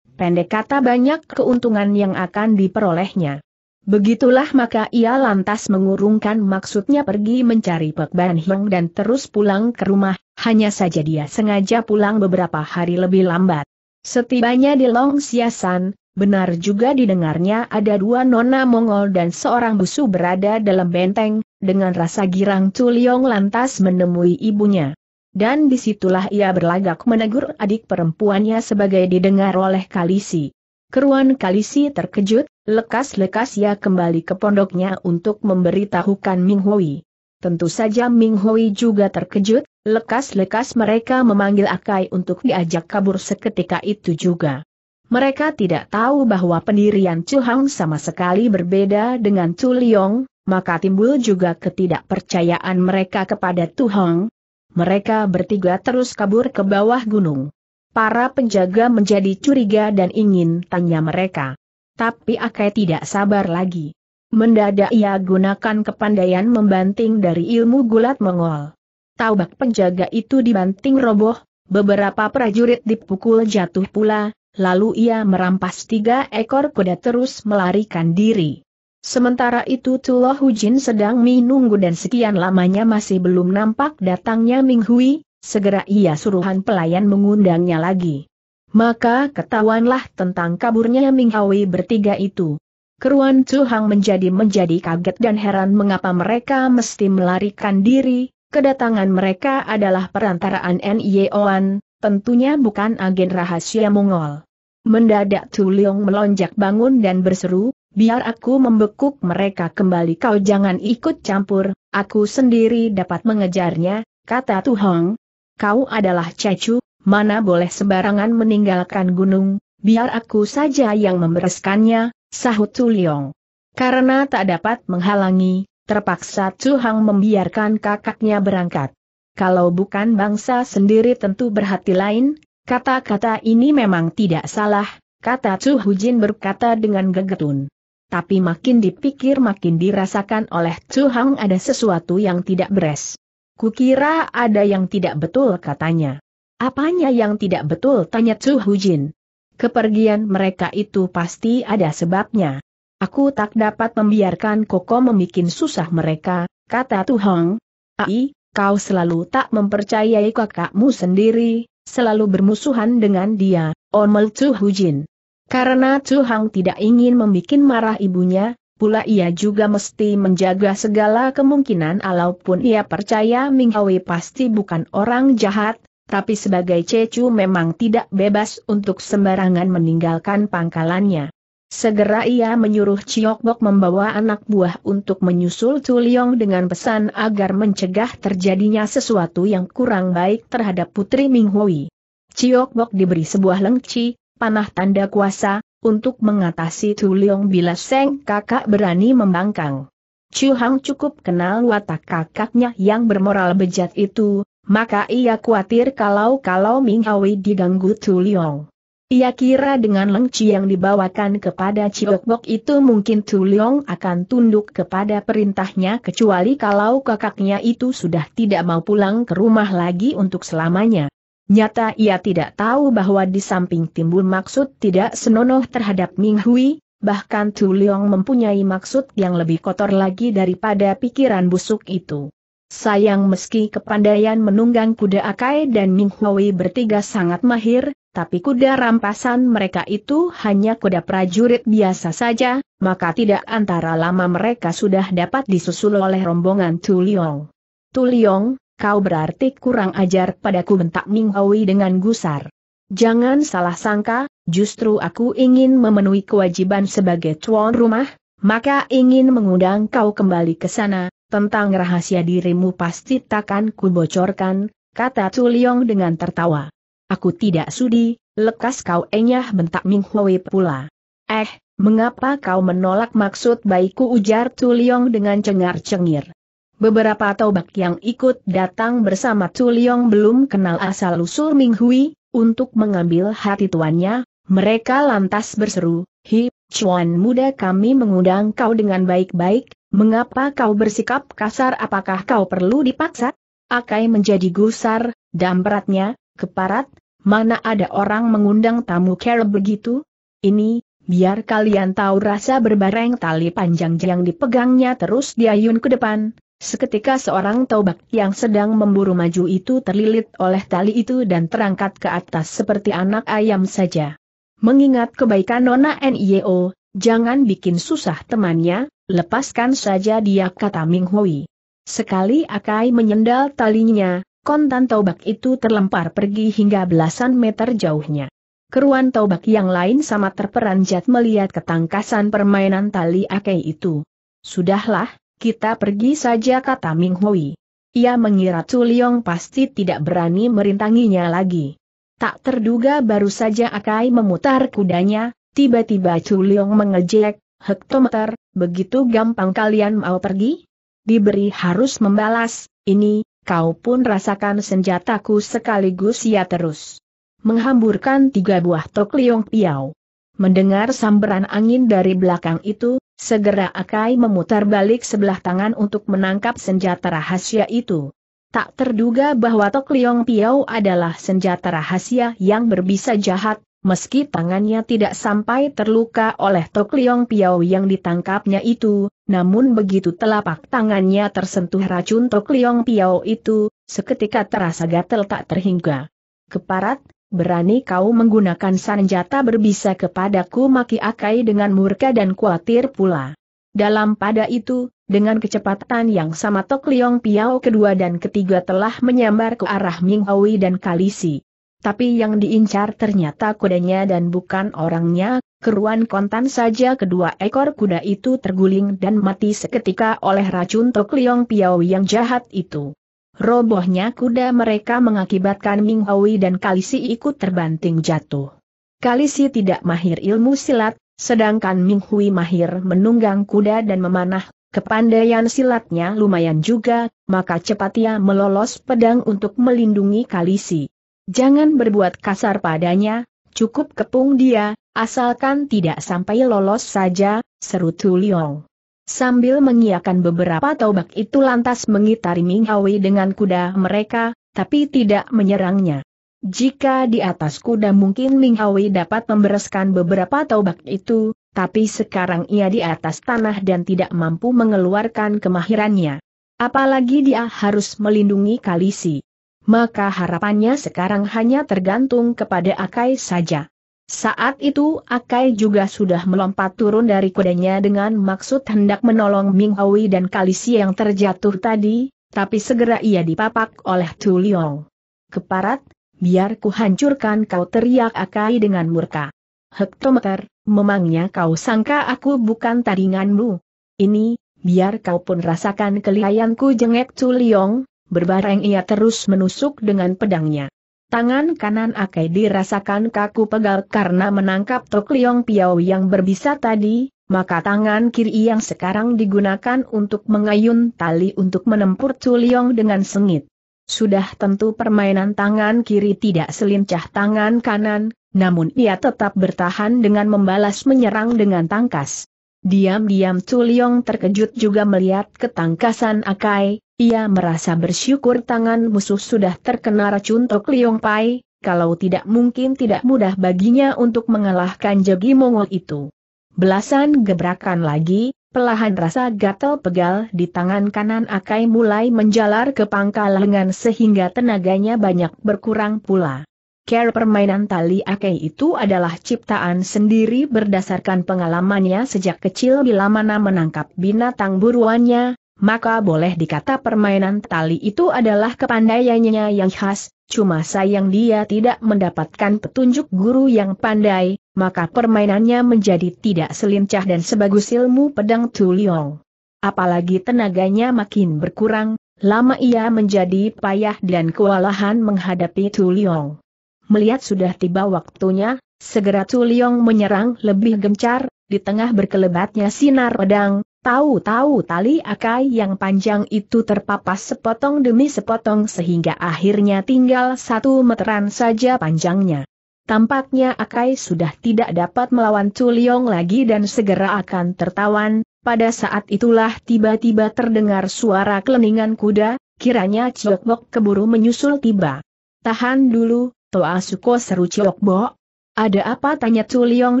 Pendek kata banyak keuntungan yang akan diperolehnya. Begitulah maka ia lantas mengurungkan maksudnya pergi mencari Pek Ban Hiong dan terus pulang ke rumah, hanya saja dia sengaja pulang beberapa hari lebih lambat. Setibanya di Long Siasan, benar juga didengarnya ada dua nona Mongol dan seorang busu berada dalam benteng, dengan rasa girang Tuliong lantas menemui ibunya. Dan disitulah ia berlagak menegur adik perempuannya sebagai didengar oleh Kalisi. Keruan Kalisi terkejut, lekas-lekas ia kembali ke pondoknya untuk memberitahukan Ming Hui. Tentu saja Ming Hui juga terkejut, Lekas-lekas mereka memanggil Akai untuk diajak kabur seketika itu juga. Mereka tidak tahu bahwa pendirian Chu Hang sama sekali berbeda dengan Chu Liong, maka timbul juga ketidakpercayaan mereka kepada Tu Hang. Mereka bertiga terus kabur ke bawah gunung. Para penjaga menjadi curiga dan ingin tanya mereka. Tapi Akai tidak sabar lagi. Mendadak ia gunakan kepandaian membanting dari ilmu gulat mengol. Taubak penjaga itu dibanting roboh, beberapa prajurit dipukul jatuh pula, lalu ia merampas tiga ekor kuda terus melarikan diri. Sementara itu Tuloh Hujin sedang menunggu dan sekian lamanya masih belum nampak datangnya Ming Hui, segera ia suruhan pelayan mengundangnya lagi. Maka ketahuanlah tentang kaburnya Ming Hui bertiga itu. Keruan Tuhang menjadi menjadi kaget dan heran mengapa mereka mesti melarikan diri, Kedatangan mereka adalah perantaraan Nyeoan, tentunya bukan agen rahasia Mongol. Mendadak Tu Leong melonjak bangun dan berseru, biar aku membekuk mereka kembali kau jangan ikut campur, aku sendiri dapat mengejarnya, kata Tu Hong. Kau adalah cacu, mana boleh sembarangan meninggalkan gunung, biar aku saja yang membereskannya, sahut Tu Leong. Karena tak dapat menghalangi, Terpaksa Chu Hang membiarkan kakaknya berangkat. Kalau bukan bangsa sendiri tentu berhati lain, kata-kata ini memang tidak salah, kata Chu Hujin berkata dengan gegetun. Tapi makin dipikir makin dirasakan oleh Chu Hang ada sesuatu yang tidak beres. Kukira ada yang tidak betul katanya. Apanya yang tidak betul tanya Chu Hujin. Kepergian mereka itu pasti ada sebabnya. Aku tak dapat membiarkan Koko memikin susah mereka, kata Tuhong. Ai, kau selalu tak mempercayai kakakmu sendiri, selalu bermusuhan dengan dia, Omel Chu Hujin. Karena Tuhang tidak ingin membuat marah ibunya, pula ia juga mesti menjaga segala kemungkinan walaupun ia percaya Ming Hwi pasti bukan orang jahat, tapi sebagai Cecu memang tidak bebas untuk sembarangan meninggalkan pangkalannya. Segera ia menyuruh Ciokbok membawa anak buah untuk menyusul Tu Tuliong dengan pesan agar mencegah terjadinya sesuatu yang kurang baik terhadap Putri Minghui. Ciokbok diberi sebuah lengci, panah tanda kuasa, untuk mengatasi Tu Tuliong bila Seng kakak berani membangkang. Chu Hang cukup kenal watak kakaknya yang bermoral bejat itu, maka ia khawatir kalau-kalau Ming Hui diganggu Tu Liong. Ia kira dengan lengci yang dibawakan kepada Ciokbok itu mungkin Leong akan tunduk kepada perintahnya kecuali kalau kakaknya itu sudah tidak mau pulang ke rumah lagi untuk selamanya. Nyata ia tidak tahu bahwa di samping timbul maksud tidak senonoh terhadap Ming Hui, bahkan Leong mempunyai maksud yang lebih kotor lagi daripada pikiran busuk itu. Sayang meski kepandaian menunggang kuda Akai dan Ming Hui bertiga sangat mahir, tapi kuda rampasan mereka itu hanya kuda prajurit biasa saja, maka tidak antara lama mereka sudah dapat disusul oleh rombongan Tuliong. Tuliong, kau berarti kurang ajar padaku bentak Ming Hui dengan gusar. Jangan salah sangka, justru aku ingin memenuhi kewajiban sebagai tuan rumah, maka ingin mengundang kau kembali ke sana, tentang rahasia dirimu pasti takkan kubocorkan, kata Tuliong dengan tertawa. Aku tidak sudi, lekas kau enyah bentak Ming Hui pula. Eh, mengapa kau menolak maksud baikku ujar Tuliong dengan cengar-cengir. Beberapa tobak yang ikut datang bersama Tuliong belum kenal asal-usul Ming Hui, untuk mengambil hati tuannya, mereka lantas berseru, Hi, Chuan muda kami mengundang kau dengan baik-baik, mengapa kau bersikap kasar apakah kau perlu dipaksa? Akai menjadi gusar, dampratnya, Keparat, mana ada orang mengundang tamu care begitu? Ini, biar kalian tahu rasa berbareng tali panjang yang dipegangnya terus diayun ke depan. Seketika seorang taubat yang sedang memburu maju itu terlilit oleh tali itu dan terangkat ke atas seperti anak ayam saja. Mengingat kebaikan Nona NIO, jangan bikin susah temannya, lepaskan saja dia kata Ming Hui. Sekali Akai menyendal talinya, kontan taubak itu terlempar pergi hingga belasan meter jauhnya. Keruan taubak yang lain sama terperanjat melihat ketangkasan permainan tali akei itu. Sudahlah, kita pergi saja kata Ming Hui. Ia mengira Liong pasti tidak berani merintanginya lagi. Tak terduga baru saja Akai memutar kudanya, tiba-tiba Liong mengejek, hektometer, begitu gampang kalian mau pergi? Diberi harus membalas, ini, kau pun rasakan senjataku sekaligus ia terus. Menghamburkan tiga buah tok liong piau. Mendengar samberan angin dari belakang itu, segera Akai memutar balik sebelah tangan untuk menangkap senjata rahasia itu. Tak terduga bahwa Tok Liong Piau adalah senjata rahasia yang berbisa jahat, meski tangannya tidak sampai terluka oleh Tok Liong Piao yang ditangkapnya itu, namun begitu telapak tangannya tersentuh racun Tok Liong Piao itu, seketika terasa gatel tak terhingga. Keparat, berani kau menggunakan senjata berbisa kepadaku maki Akai dengan murka dan khawatir pula. Dalam pada itu, dengan kecepatan yang sama Tok Liong Piao kedua dan ketiga telah menyambar ke arah Ming Hui dan Kalisi tapi yang diincar ternyata kudanya dan bukan orangnya, keruan kontan saja kedua ekor kuda itu terguling dan mati seketika oleh racun Tok Liong Piau yang jahat itu. Robohnya kuda mereka mengakibatkan Ming Hui dan Kalisi ikut terbanting jatuh. Kalisi tidak mahir ilmu silat, sedangkan Ming Hui mahir menunggang kuda dan memanah Kepandaian silatnya lumayan juga, maka cepat ia melolos pedang untuk melindungi Kalisi. Jangan berbuat kasar padanya, cukup kepung dia, asalkan tidak sampai lolos saja, seru Tu Liong. Sambil mengiakan beberapa tobak itu lantas mengitari Ming Hawi dengan kuda mereka, tapi tidak menyerangnya. Jika di atas kuda mungkin Ming Hawi dapat membereskan beberapa tobak itu, tapi sekarang ia di atas tanah dan tidak mampu mengeluarkan kemahirannya. Apalagi dia harus melindungi Kalisi maka harapannya sekarang hanya tergantung kepada Akai saja. Saat itu Akai juga sudah melompat turun dari kudanya dengan maksud hendak menolong Ming Hui dan Kalisi yang terjatuh tadi, tapi segera ia dipapak oleh Tu Liong. Keparat, biar ku hancurkan kau teriak Akai dengan murka. Hektometer, memangnya kau sangka aku bukan taringanmu? Ini, biar kau pun rasakan kelihayanku jengek Tu Liong, berbareng ia terus menusuk dengan pedangnya. Tangan kanan Akai dirasakan kaku pegal karena menangkap Tok Liong Piao yang berbisa tadi, maka tangan kiri yang sekarang digunakan untuk mengayun tali untuk menempur Chu Liong dengan sengit. Sudah tentu permainan tangan kiri tidak selincah tangan kanan, namun ia tetap bertahan dengan membalas menyerang dengan tangkas. Diam-diam Tuliong terkejut juga melihat ketangkasan Akai, ia merasa bersyukur tangan musuh sudah terkena racun Tok Liong Pai, kalau tidak mungkin tidak mudah baginya untuk mengalahkan Jogi Mongol itu. Belasan gebrakan lagi, pelahan rasa gatal pegal di tangan kanan Akai mulai menjalar ke pangkal lengan sehingga tenaganya banyak berkurang pula. Care permainan tali ake itu adalah ciptaan sendiri berdasarkan pengalamannya sejak kecil bila mana menangkap binatang buruannya, maka boleh dikata permainan tali itu adalah kepandaiannya yang khas, cuma sayang dia tidak mendapatkan petunjuk guru yang pandai, maka permainannya menjadi tidak selincah dan sebagus ilmu pedang Tuliong. Apalagi tenaganya makin berkurang, lama ia menjadi payah dan kewalahan menghadapi Tuliong. Melihat sudah tiba waktunya, segera Tuliong menyerang lebih gencar, di tengah berkelebatnya sinar pedang, tahu-tahu tali akai yang panjang itu terpapas sepotong demi sepotong sehingga akhirnya tinggal satu meteran saja panjangnya. Tampaknya Akai sudah tidak dapat melawan Tuliong lagi dan segera akan tertawan, pada saat itulah tiba-tiba terdengar suara keleningan kuda, kiranya Ciokbok keburu menyusul tiba. Tahan dulu, Toa Suko seru Ciok Bo. Ada apa tanya Tuliong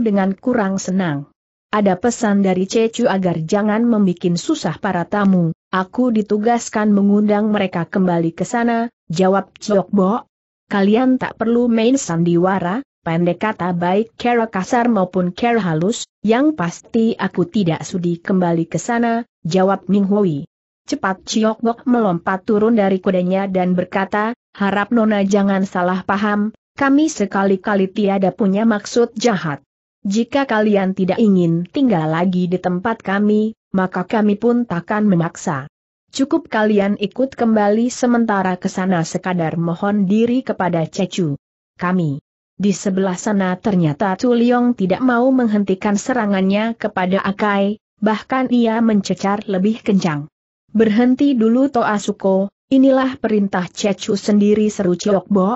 dengan kurang senang. Ada pesan dari Cecu agar jangan membuat susah para tamu, aku ditugaskan mengundang mereka kembali ke sana, jawab Ciok Bo. Kalian tak perlu main sandiwara, pendek kata baik kera kasar maupun kera halus, yang pasti aku tidak sudi kembali ke sana, jawab Ming Hui. Cepat Ciok Bo melompat turun dari kudanya dan berkata, harap Nona jangan salah paham, kami sekali-kali tiada punya maksud jahat. Jika kalian tidak ingin tinggal lagi di tempat kami, maka kami pun takkan memaksa. Cukup kalian ikut kembali sementara ke sana sekadar mohon diri kepada Cecu. Kami. Di sebelah sana ternyata Tuliong tidak mau menghentikan serangannya kepada Akai, bahkan ia mencecar lebih kencang. Berhenti dulu Toasuko, Inilah perintah Cecu sendiri seru Ciok Bo.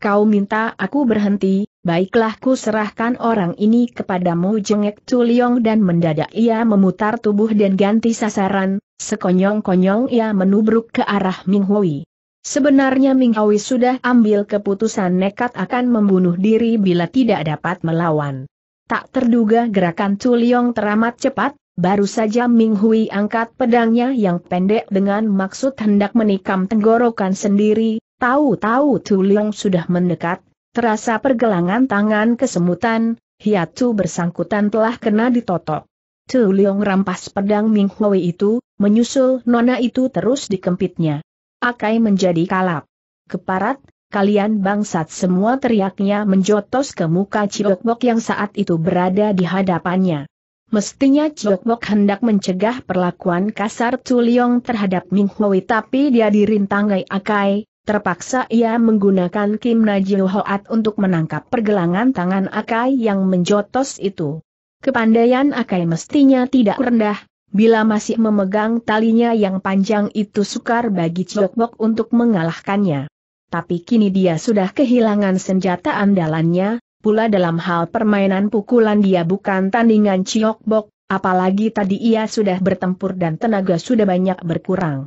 Kau minta aku berhenti, baiklah ku serahkan orang ini kepadamu jengek Tuliong dan mendadak ia memutar tubuh dan ganti sasaran, sekonyong-konyong ia menubruk ke arah Minghui. Sebenarnya Minghui sudah ambil keputusan nekat akan membunuh diri bila tidak dapat melawan. Tak terduga gerakan Tuliong teramat cepat, Baru saja Ming Hui angkat pedangnya yang pendek dengan maksud hendak menikam tenggorokan sendiri, tahu-tahu Tu Liang sudah mendekat, terasa pergelangan tangan kesemutan, hiatu bersangkutan telah kena ditotok. Tu Liang rampas pedang Ming Hui itu, menyusul nona itu terus dikempitnya. Akai menjadi kalap. Keparat, kalian bangsat semua teriaknya menjotos ke muka Ciokbok yang saat itu berada di hadapannya. Mestinya Chok hendak mencegah perlakuan kasar Tuliong terhadap Ming Hui tapi dia dirintangai Akai, terpaksa ia menggunakan Kim Najil Hoat untuk menangkap pergelangan tangan Akai yang menjotos itu. Kepandaian Akai mestinya tidak rendah, bila masih memegang talinya yang panjang itu sukar bagi Chok untuk mengalahkannya. Tapi kini dia sudah kehilangan senjata andalannya, Pula dalam hal permainan pukulan dia bukan tandingan Ciok Bok, apalagi tadi ia sudah bertempur dan tenaga sudah banyak berkurang.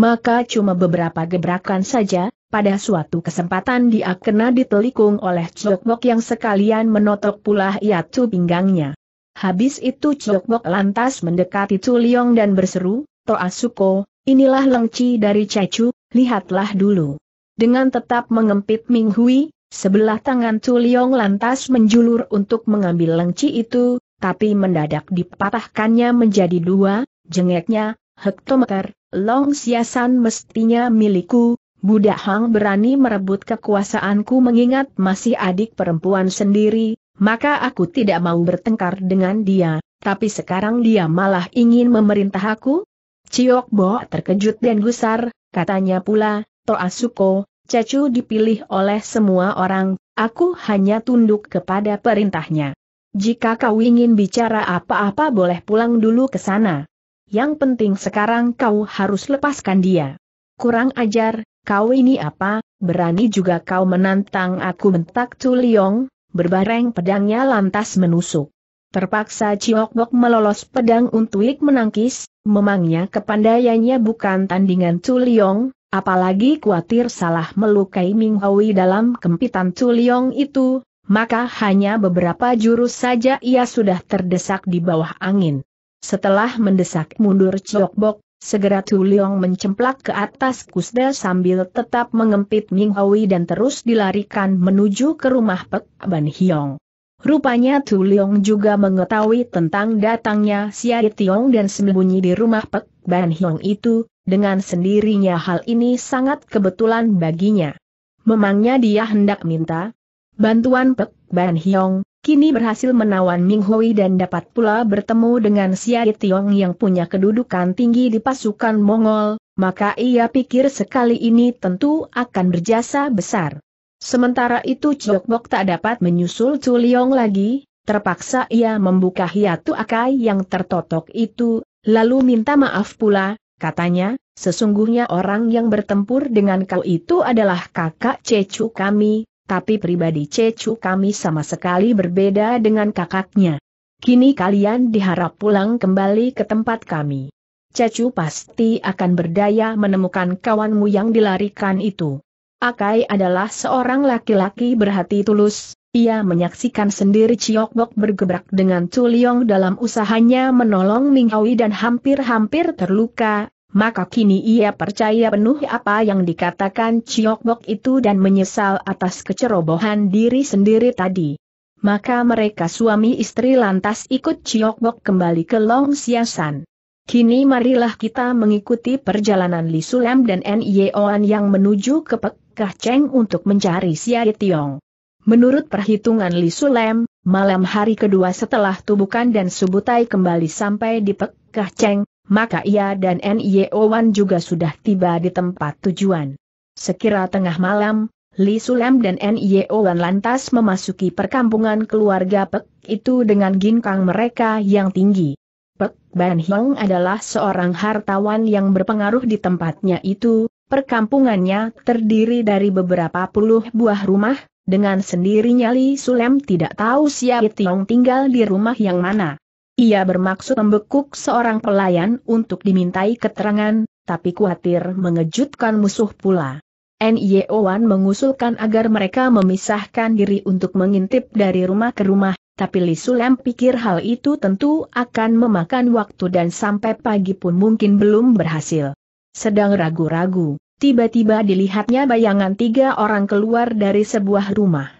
Maka cuma beberapa gebrakan saja, pada suatu kesempatan dia kena ditelikung oleh Ciok Bok yang sekalian menotok pula iatu pinggangnya. Habis itu Ciok Bok lantas mendekati Tuliong dan berseru, Toa Suko, inilah lengci dari Cacu, lihatlah dulu. Dengan tetap mengempit Ming Hui, Sebelah tangan Liong lantas menjulur untuk mengambil lengci itu, tapi mendadak dipatahkannya menjadi dua, jengeknya, hektometer, long siasan mestinya milikku, Buddha hang berani merebut kekuasaanku mengingat masih adik perempuan sendiri, maka aku tidak mau bertengkar dengan dia, tapi sekarang dia malah ingin memerintah aku? Ciok Bo terkejut dan gusar, katanya pula, Suko, Cacu dipilih oleh semua orang, aku hanya tunduk kepada perintahnya. Jika kau ingin bicara apa-apa boleh pulang dulu ke sana. Yang penting sekarang kau harus lepaskan dia. Kurang ajar, kau ini apa, berani juga kau menantang aku mentak bentak Liong, berbareng pedangnya lantas menusuk. Terpaksa Bok melolos pedang untuk menangkis, memangnya kepandaiannya bukan tandingan Liong, Apalagi khawatir salah melukai Ming Hui dalam kempitan Chuliong itu, maka hanya beberapa jurus saja ia sudah terdesak di bawah angin. Setelah mendesak mundur Ciok segera Chuliong mencemplak ke atas kusda sambil tetap mengempit Ming Hui dan terus dilarikan menuju ke rumah Pek Ban Hiong. Rupanya Tu Leong juga mengetahui tentang datangnya Xia Tiong dan sembunyi di rumah Pek Ban Hiong itu, dengan sendirinya hal ini sangat kebetulan baginya. Memangnya dia hendak minta bantuan Pek Ban Hyong, kini berhasil menawan Ming Hui dan dapat pula bertemu dengan Xia Tiong yang punya kedudukan tinggi di pasukan Mongol, maka ia pikir sekali ini tentu akan berjasa besar. Sementara itu Chok Bok tak dapat menyusul Chu Liong lagi, terpaksa ia membuka hiatu akai yang tertotok itu, lalu minta maaf pula, Katanya, sesungguhnya orang yang bertempur dengan kau itu adalah kakak cecu kami, tapi pribadi cecu kami sama sekali berbeda dengan kakaknya. Kini kalian diharap pulang kembali ke tempat kami. Cecu pasti akan berdaya menemukan kawanmu yang dilarikan itu. Akai adalah seorang laki-laki berhati tulus, ia menyaksikan sendiri Ok-bok bergebrak dengan Tuliong dalam usahanya menolong Minghawi dan hampir-hampir terluka, maka kini ia percaya penuh apa yang dikatakan Ok-bok itu dan menyesal atas kecerobohan diri sendiri tadi. Maka mereka suami istri lantas ikut Ok-bok kembali ke Long Siasan. Kini marilah kita mengikuti perjalanan Li Sulam dan Nyeoan yang menuju ke Pekah Cheng untuk mencari Siai Tiong. Menurut perhitungan Li Sulem, malam hari kedua setelah Tubukan dan Subutai kembali sampai di Pekah Cheng, maka ia dan N.Y.O. Wan juga sudah tiba di tempat tujuan. Sekira tengah malam, Li Sulem dan N.Y.O. Wan lantas memasuki perkampungan keluarga Pek itu dengan ginkang mereka yang tinggi. Pek Ban Hiong adalah seorang hartawan yang berpengaruh di tempatnya itu, perkampungannya terdiri dari beberapa puluh buah rumah, dengan sendirinya Li Sulem tidak tahu Xia Tiong tinggal di rumah yang mana. Ia bermaksud membekuk seorang pelayan untuk dimintai keterangan, tapi khawatir mengejutkan musuh pula. Oan mengusulkan agar mereka memisahkan diri untuk mengintip dari rumah ke rumah, tapi Li Sulem pikir hal itu tentu akan memakan waktu dan sampai pagi pun mungkin belum berhasil. Sedang ragu-ragu, Tiba-tiba dilihatnya bayangan tiga orang keluar dari sebuah rumah.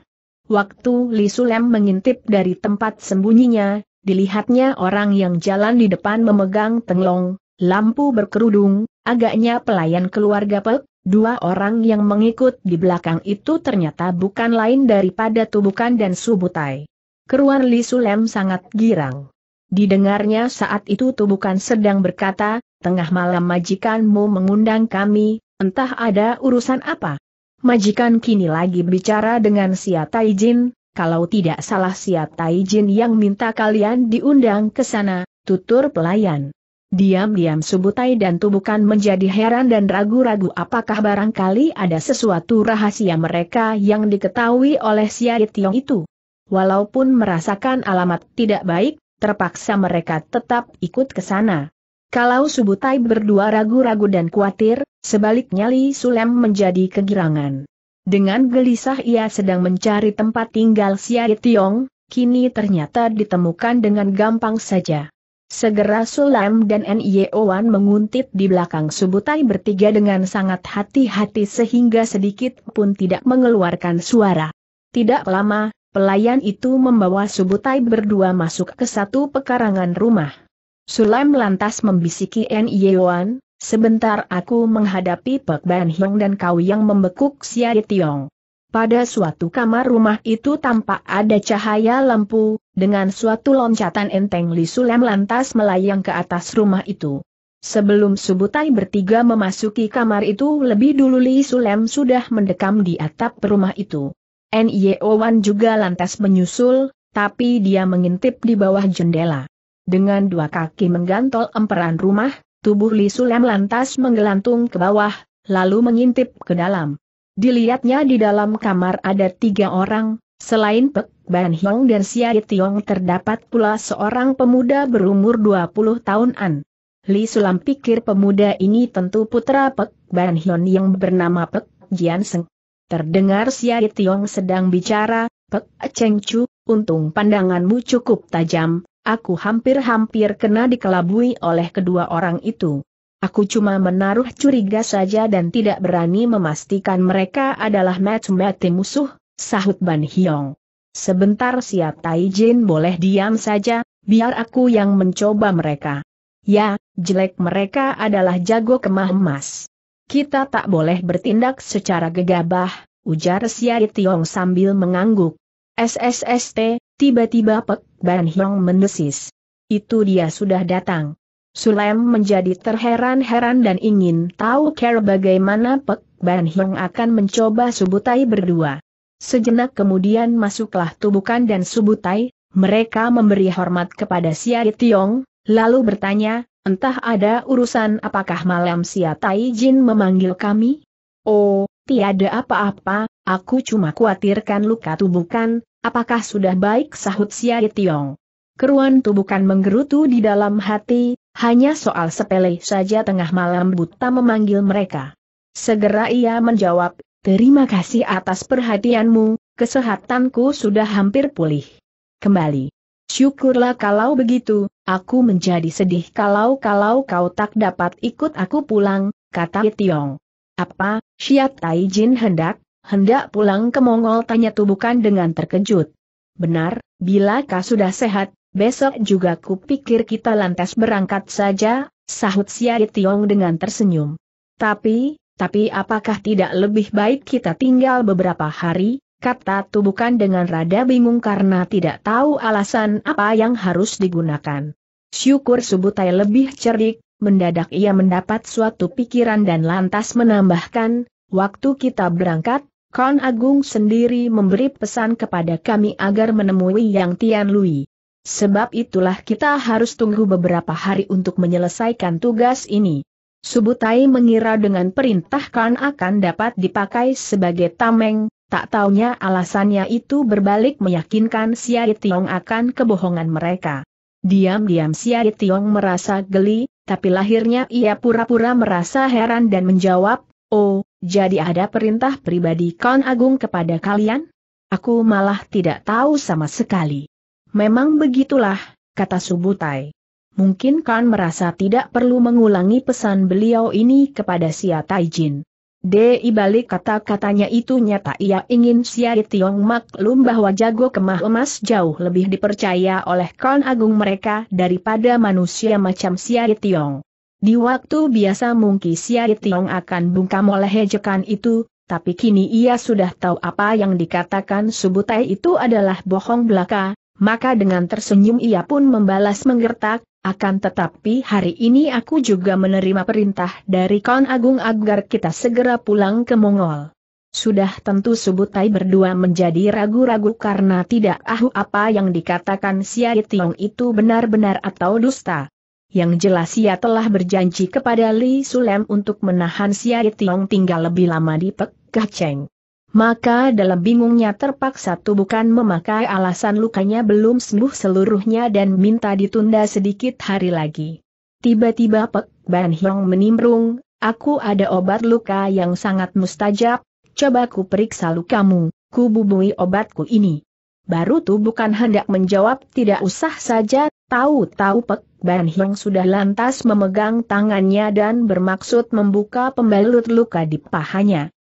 Waktu Li Sulem mengintip dari tempat sembunyinya, dilihatnya orang yang jalan di depan memegang tenglong, lampu berkerudung, agaknya pelayan keluarga Pek, Dua orang yang mengikut di belakang itu ternyata bukan lain daripada Tubukan dan Subutai. Keruan Li Sulem sangat girang. Didengarnya saat itu Tubukan sedang berkata, tengah malam majikanmu mengundang kami, Entah ada urusan apa. Majikan kini lagi bicara dengan si Taijin, kalau tidak salah si Taijin yang minta kalian diundang ke sana, tutur pelayan. Diam-diam Subutai dan Tubukan menjadi heran dan ragu-ragu apakah barangkali ada sesuatu rahasia mereka yang diketahui oleh si Tiong itu. Walaupun merasakan alamat tidak baik, terpaksa mereka tetap ikut ke sana. Kalau Subutai berdua ragu-ragu dan khawatir, sebaliknya Li Sulem menjadi kegirangan. Dengan gelisah ia sedang mencari tempat tinggal Siai Tiong, kini ternyata ditemukan dengan gampang saja. Segera Sulem dan e Owan menguntit di belakang Subutai bertiga dengan sangat hati-hati sehingga sedikit pun tidak mengeluarkan suara. Tidak lama, pelayan itu membawa Subutai berdua masuk ke satu pekarangan rumah. Sulaim lantas membisiki N. Yewan, sebentar aku menghadapi Pek Ban Hiong dan kau yang membekuk Xia Tiong. Pada suatu kamar rumah itu tampak ada cahaya lampu, dengan suatu loncatan enteng Li Sulaim lantas melayang ke atas rumah itu. Sebelum Subutai bertiga memasuki kamar itu lebih dulu Li Sulem sudah mendekam di atap rumah itu. N.Y.O.Wan juga lantas menyusul, tapi dia mengintip di bawah jendela. Dengan dua kaki menggantol emperan rumah, tubuh Li Sulem lantas menggelantung ke bawah, lalu mengintip ke dalam. Dilihatnya di dalam kamar ada tiga orang, selain Pek Ban Hiong dan Xia Tiong terdapat pula seorang pemuda berumur 20 tahunan. Li Sulam pikir pemuda ini tentu putra Pek Ban Hiong yang bernama Pek Jian Seng. Terdengar Xia Tiong sedang bicara, Pek Cheng Chu, untung pandanganmu cukup tajam, Aku hampir-hampir kena dikelabui oleh kedua orang itu. Aku cuma menaruh curiga saja dan tidak berani memastikan mereka adalah mati-mati musuh, sahut Ban Hiong. Sebentar siap Tai Jin boleh diam saja, biar aku yang mencoba mereka. Ya, jelek mereka adalah jago kemah emas. Kita tak boleh bertindak secara gegabah, ujar Siai Tiong sambil mengangguk. SSST, Tiba-tiba Pek Ban Hiong mendesis. Itu dia sudah datang. Sulaim menjadi terheran-heran dan ingin tahu cara bagaimana Pek Ban Hiong akan mencoba Subutai berdua. Sejenak kemudian masuklah Tubukan dan Subutai, mereka memberi hormat kepada Sia Tiong, lalu bertanya, entah ada urusan apakah malam Sia Tai Jin memanggil kami? Oh, tiada apa-apa, aku cuma khawatirkan luka Tubukan, Apakah sudah baik sahut Siai Tiong? Keruan bukan menggerutu di dalam hati, hanya soal sepele saja tengah malam buta memanggil mereka. Segera ia menjawab, terima kasih atas perhatianmu, kesehatanku sudah hampir pulih. Kembali. Syukurlah kalau begitu, aku menjadi sedih kalau-kalau kau tak dapat ikut aku pulang, kata Tiong. Apa, Siap Tai Jin hendak, hendak pulang ke Mongol tanya tubukan dengan terkejut. Benar, bila kau sudah sehat, besok juga kupikir kita lantas berangkat saja, sahut Siai Tiong dengan tersenyum. Tapi, tapi apakah tidak lebih baik kita tinggal beberapa hari, kata tubukan dengan rada bingung karena tidak tahu alasan apa yang harus digunakan. Syukur Subutai lebih cerdik, mendadak ia mendapat suatu pikiran dan lantas menambahkan, waktu kita berangkat, Kon Agung sendiri memberi pesan kepada kami agar menemui Yang Tian Lui. Sebab itulah kita harus tunggu beberapa hari untuk menyelesaikan tugas ini. Subutai mengira dengan perintah Kon akan dapat dipakai sebagai tameng, tak taunya alasannya itu berbalik meyakinkan Siai Tiong akan kebohongan mereka. Diam-diam Siai Tiong merasa geli, tapi lahirnya ia pura-pura merasa heran dan menjawab, Oh, jadi ada perintah pribadi Kang Agung kepada kalian? Aku malah tidak tahu sama sekali. Memang begitulah, kata Subutai. Mungkin Kan merasa tidak perlu mengulangi pesan beliau ini kepada Sia Taijin. Di balik kata-katanya itu nyata ia ingin Sia Tiong maklum bahwa jago kemah emas jauh lebih dipercaya oleh Kan Agung mereka daripada manusia macam Sia Tiong. Di waktu biasa mungkin Siai Tiong akan bungkam oleh hejekan itu, tapi kini ia sudah tahu apa yang dikatakan Subutai itu adalah bohong belaka, maka dengan tersenyum ia pun membalas menggertak, akan tetapi hari ini aku juga menerima perintah dari Kon Agung agar kita segera pulang ke Mongol. Sudah tentu Subutai berdua menjadi ragu-ragu karena tidak tahu apa yang dikatakan Siai Tiong itu benar-benar atau dusta. Yang jelas ia telah berjanji kepada Li Sulem untuk menahan Siai Tiong tinggal lebih lama di Pekah Cheng. Maka dalam bingungnya terpaksa bukan memakai alasan lukanya belum sembuh seluruhnya dan minta ditunda sedikit hari lagi. Tiba-tiba Pek Ban Hiong menimbrung, aku ada obat luka yang sangat mustajab, coba ku periksa lukamu, ku bubui obatku ini. Baru tuh bukan hendak menjawab tidak usah saja Tahu-tahu Pek Ban Hiong sudah lantas memegang tangannya dan bermaksud membuka pembalut luka di pahanya.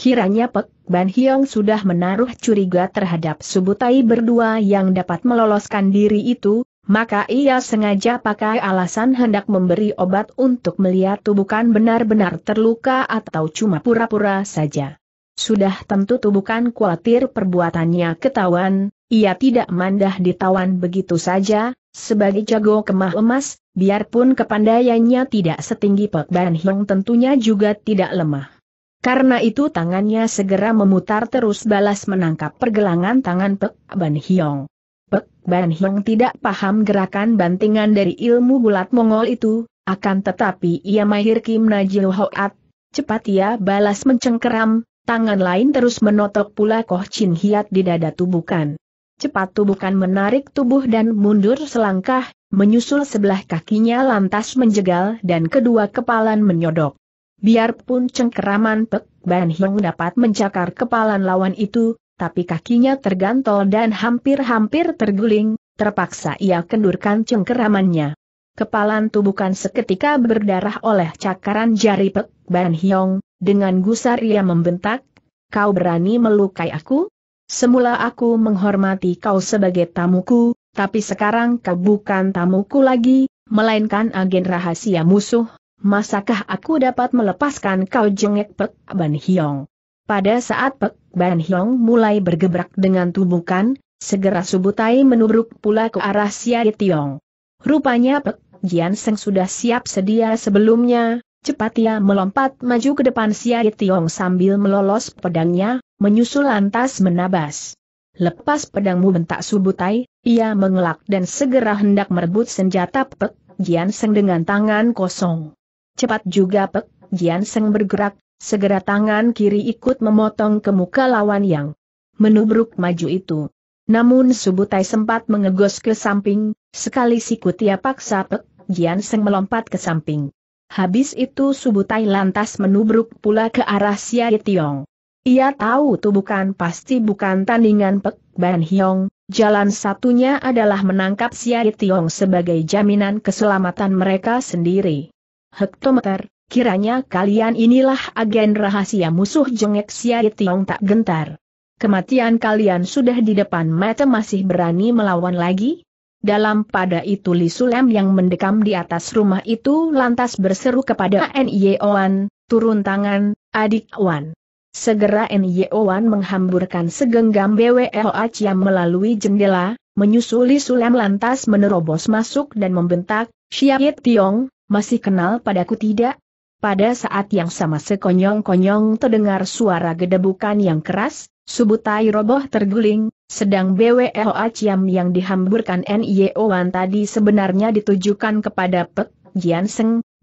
Kiranya Pek Ban Hiong sudah menaruh curiga terhadap Subutai berdua yang dapat meloloskan diri itu, maka ia sengaja pakai alasan hendak memberi obat untuk melihat tubuh benar-benar terluka atau cuma pura-pura saja. Sudah tentu tubuh khawatir perbuatannya ketahuan, ia tidak mandah ditawan begitu saja, sebagai jago kemah emas, biarpun kepandaiannya tidak setinggi Pek Ban Hiong tentunya juga tidak lemah. Karena itu tangannya segera memutar terus balas menangkap pergelangan tangan Pek Ban Hiong. Pek Ban Hiong tidak paham gerakan bantingan dari ilmu bulat Mongol itu, akan tetapi ia mahir Kim Najil Hoat. Cepat ia balas mencengkeram, tangan lain terus menotok pula Koh Chin Hiat di dada tubuhkan. Cepat tubuhkan menarik tubuh dan mundur selangkah, menyusul sebelah kakinya lantas menjegal dan kedua kepalan menyodok. Biarpun cengkeraman Pek Ban Hiong dapat mencakar kepalan lawan itu, tapi kakinya tergantol dan hampir-hampir terguling, terpaksa ia kendurkan cengkeramannya. Kepalan tubuhkan seketika berdarah oleh cakaran jari Pek Ban Hiong, dengan gusar ia membentak, kau berani melukai aku? Semula aku menghormati kau sebagai tamuku, tapi sekarang kau bukan tamuku lagi, melainkan agen rahasia musuh, masakah aku dapat melepaskan kau jengek Pek Ban Hiong? Pada saat Pek Ban Hiong mulai bergebrak dengan tubukan, segera Subutai menubruk pula ke arah Siai Tiong. Rupanya Pek Jian Seng sudah siap sedia sebelumnya, Cepat ia melompat maju ke depan Siai Tiong sambil melolos pedangnya, menyusul lantas menabas. Lepas pedangmu bentak subutai, ia mengelak dan segera hendak merebut senjata Pek Jian Seng dengan tangan kosong. Cepat juga Pek Jian Seng bergerak, segera tangan kiri ikut memotong ke muka lawan yang menubruk maju itu. Namun Subutai sempat mengegos ke samping, sekali sikut ia paksa Pek Jian Seng melompat ke samping. Habis itu Subutai lantas menubruk pula ke arah Siai Tiong. Ia tahu tuh bukan pasti bukan tandingan Pek Ban Hiong, jalan satunya adalah menangkap Siai Tiong sebagai jaminan keselamatan mereka sendiri. Hektometer, kiranya kalian inilah agen rahasia musuh jengek Siai Tiong tak gentar. Kematian kalian sudah di depan mata masih berani melawan lagi? Dalam pada itu Li Sulem yang mendekam di atas rumah itu lantas berseru kepada N.Y.O.Wan, turun tangan, adik Wan. Segera N.Y.O.Wan menghamburkan segenggam BWLH yang melalui jendela, menyusul Li Sulem lantas menerobos masuk dan membentak, Syiat Tiong, masih kenal padaku tidak? Pada saat yang sama sekonyong-konyong terdengar suara gedebukan yang keras, Subutai roboh terguling, sedang BWL Ciam yang dihamburkan NIO Wan tadi sebenarnya ditujukan kepada Pek Jian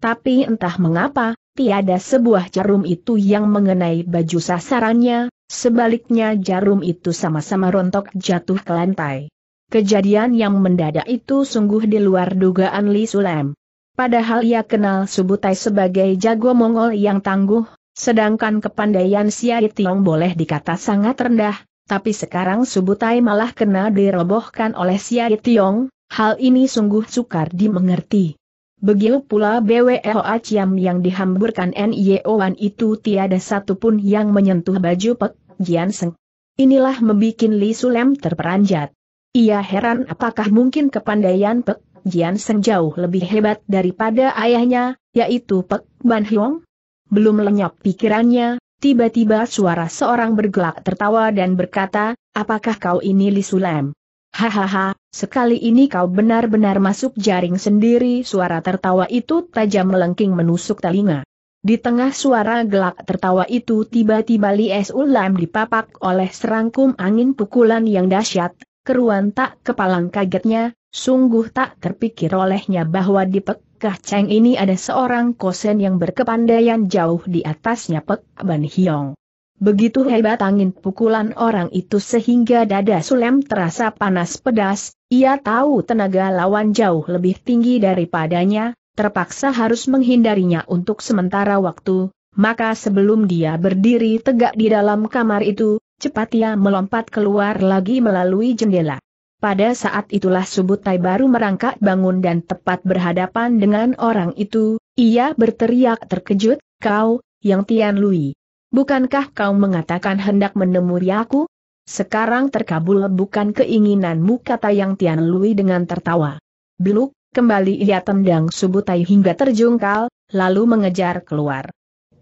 tapi entah mengapa, tiada sebuah jarum itu yang mengenai baju sasarannya, sebaliknya jarum itu sama-sama rontok jatuh ke lantai. Kejadian yang mendadak itu sungguh di luar dugaan Li Sulem. Padahal ia kenal Subutai sebagai jago Mongol yang tangguh, sedangkan kepandaian Xiai Tiong boleh dikata sangat rendah, tapi sekarang Subutai malah kena dirobohkan oleh Siai Tiong, hal ini sungguh sukar dimengerti. Begitu pula BWLA aciam yang dihamburkan nio Wan itu tiada satupun yang menyentuh baju Pek Jian Seng. Inilah membuat Li Sulem terperanjat. Ia heran apakah mungkin kepandaian Pek Jian Seng jauh lebih hebat daripada ayahnya, yaitu Pek Ban Hiong? Belum lenyap pikirannya, Tiba-tiba suara seorang bergelak tertawa dan berkata, apakah kau ini Li Sulam? Hahaha, sekali ini kau benar-benar masuk jaring sendiri suara tertawa itu tajam melengking menusuk telinga. Di tengah suara gelak tertawa itu tiba-tiba Li Sulam dipapak oleh serangkum angin pukulan yang dahsyat, keruan tak kepalang kagetnya, sungguh tak terpikir olehnya bahwa dipek apakah Cheng ini ada seorang kosen yang berkepandaian jauh di atasnya Pek Ban Hiong. Begitu hebat angin pukulan orang itu sehingga dada Sulem terasa panas pedas, ia tahu tenaga lawan jauh lebih tinggi daripadanya, terpaksa harus menghindarinya untuk sementara waktu, maka sebelum dia berdiri tegak di dalam kamar itu, cepat ia melompat keluar lagi melalui jendela. Pada saat itulah Subutai baru merangkak bangun dan tepat berhadapan dengan orang itu, ia berteriak terkejut, kau, yang Tian Lui. Bukankah kau mengatakan hendak menemui aku? Sekarang terkabul bukan keinginanmu kata yang Tian Lui dengan tertawa. Beluk, kembali ia tendang Subutai hingga terjungkal, lalu mengejar keluar.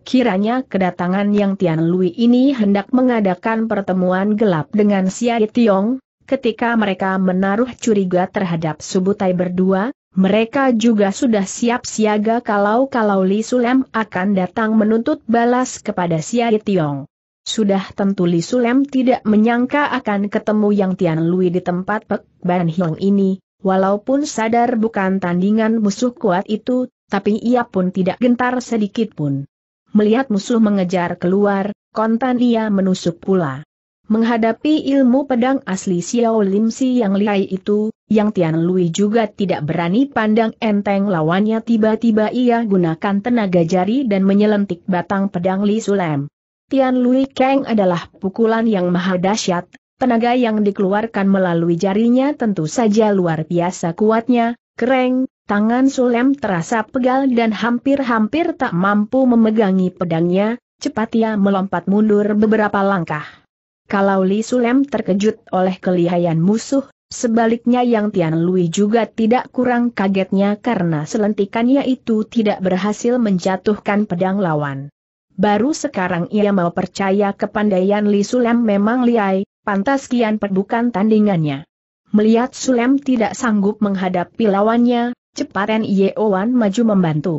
Kiranya kedatangan yang Tian Lui ini hendak mengadakan pertemuan gelap dengan Xia Tiong, ketika mereka menaruh curiga terhadap Subutai berdua, mereka juga sudah siap siaga kalau-kalau Li Sulem akan datang menuntut balas kepada Si Tiong. Sudah tentu Li Sulem tidak menyangka akan ketemu Yang Tian Lui di tempat Pek Ban Hiong ini, walaupun sadar bukan tandingan musuh kuat itu, tapi ia pun tidak gentar sedikit pun. Melihat musuh mengejar keluar, kontan ia menusuk pula. Menghadapi ilmu pedang asli Xiao Lim Si yang lihai itu, Yang Tian Lui juga tidak berani pandang enteng lawannya tiba-tiba ia gunakan tenaga jari dan menyelentik batang pedang Li Sulem. Tian Lui Kang adalah pukulan yang maha dahsyat, tenaga yang dikeluarkan melalui jarinya tentu saja luar biasa kuatnya, kereng, tangan Sulem terasa pegal dan hampir-hampir tak mampu memegangi pedangnya, cepat ia melompat mundur beberapa langkah. Kalau Li Sulem terkejut oleh kelihayan musuh, sebaliknya yang Tian Lui juga tidak kurang kagetnya karena selentikannya itu tidak berhasil menjatuhkan pedang lawan. Baru sekarang ia mau percaya kepandaian Li Sulem memang liai, pantas kian perbukan tandingannya. Melihat Sulem tidak sanggup menghadapi lawannya, cepat Ye Wan maju membantu.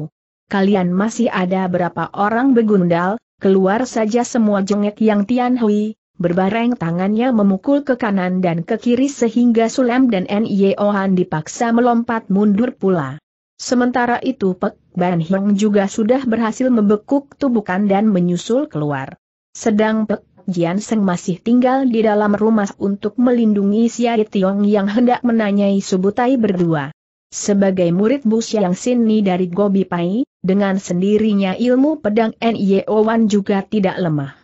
Kalian masih ada berapa orang begundal, keluar saja semua jengek yang Tian Hui, Berbareng tangannya memukul ke kanan dan ke kiri sehingga Sulem dan Nyeohan dipaksa melompat mundur pula. Sementara itu Pek Ban Hiong juga sudah berhasil membekuk tubukan dan menyusul keluar. Sedang Pek Jian Seng masih tinggal di dalam rumah untuk melindungi Xia Tiong yang hendak menanyai Subutai berdua. Sebagai murid Bu Siang Sini dari Gobi Pai, dengan sendirinya ilmu pedang Nyeohan juga tidak lemah.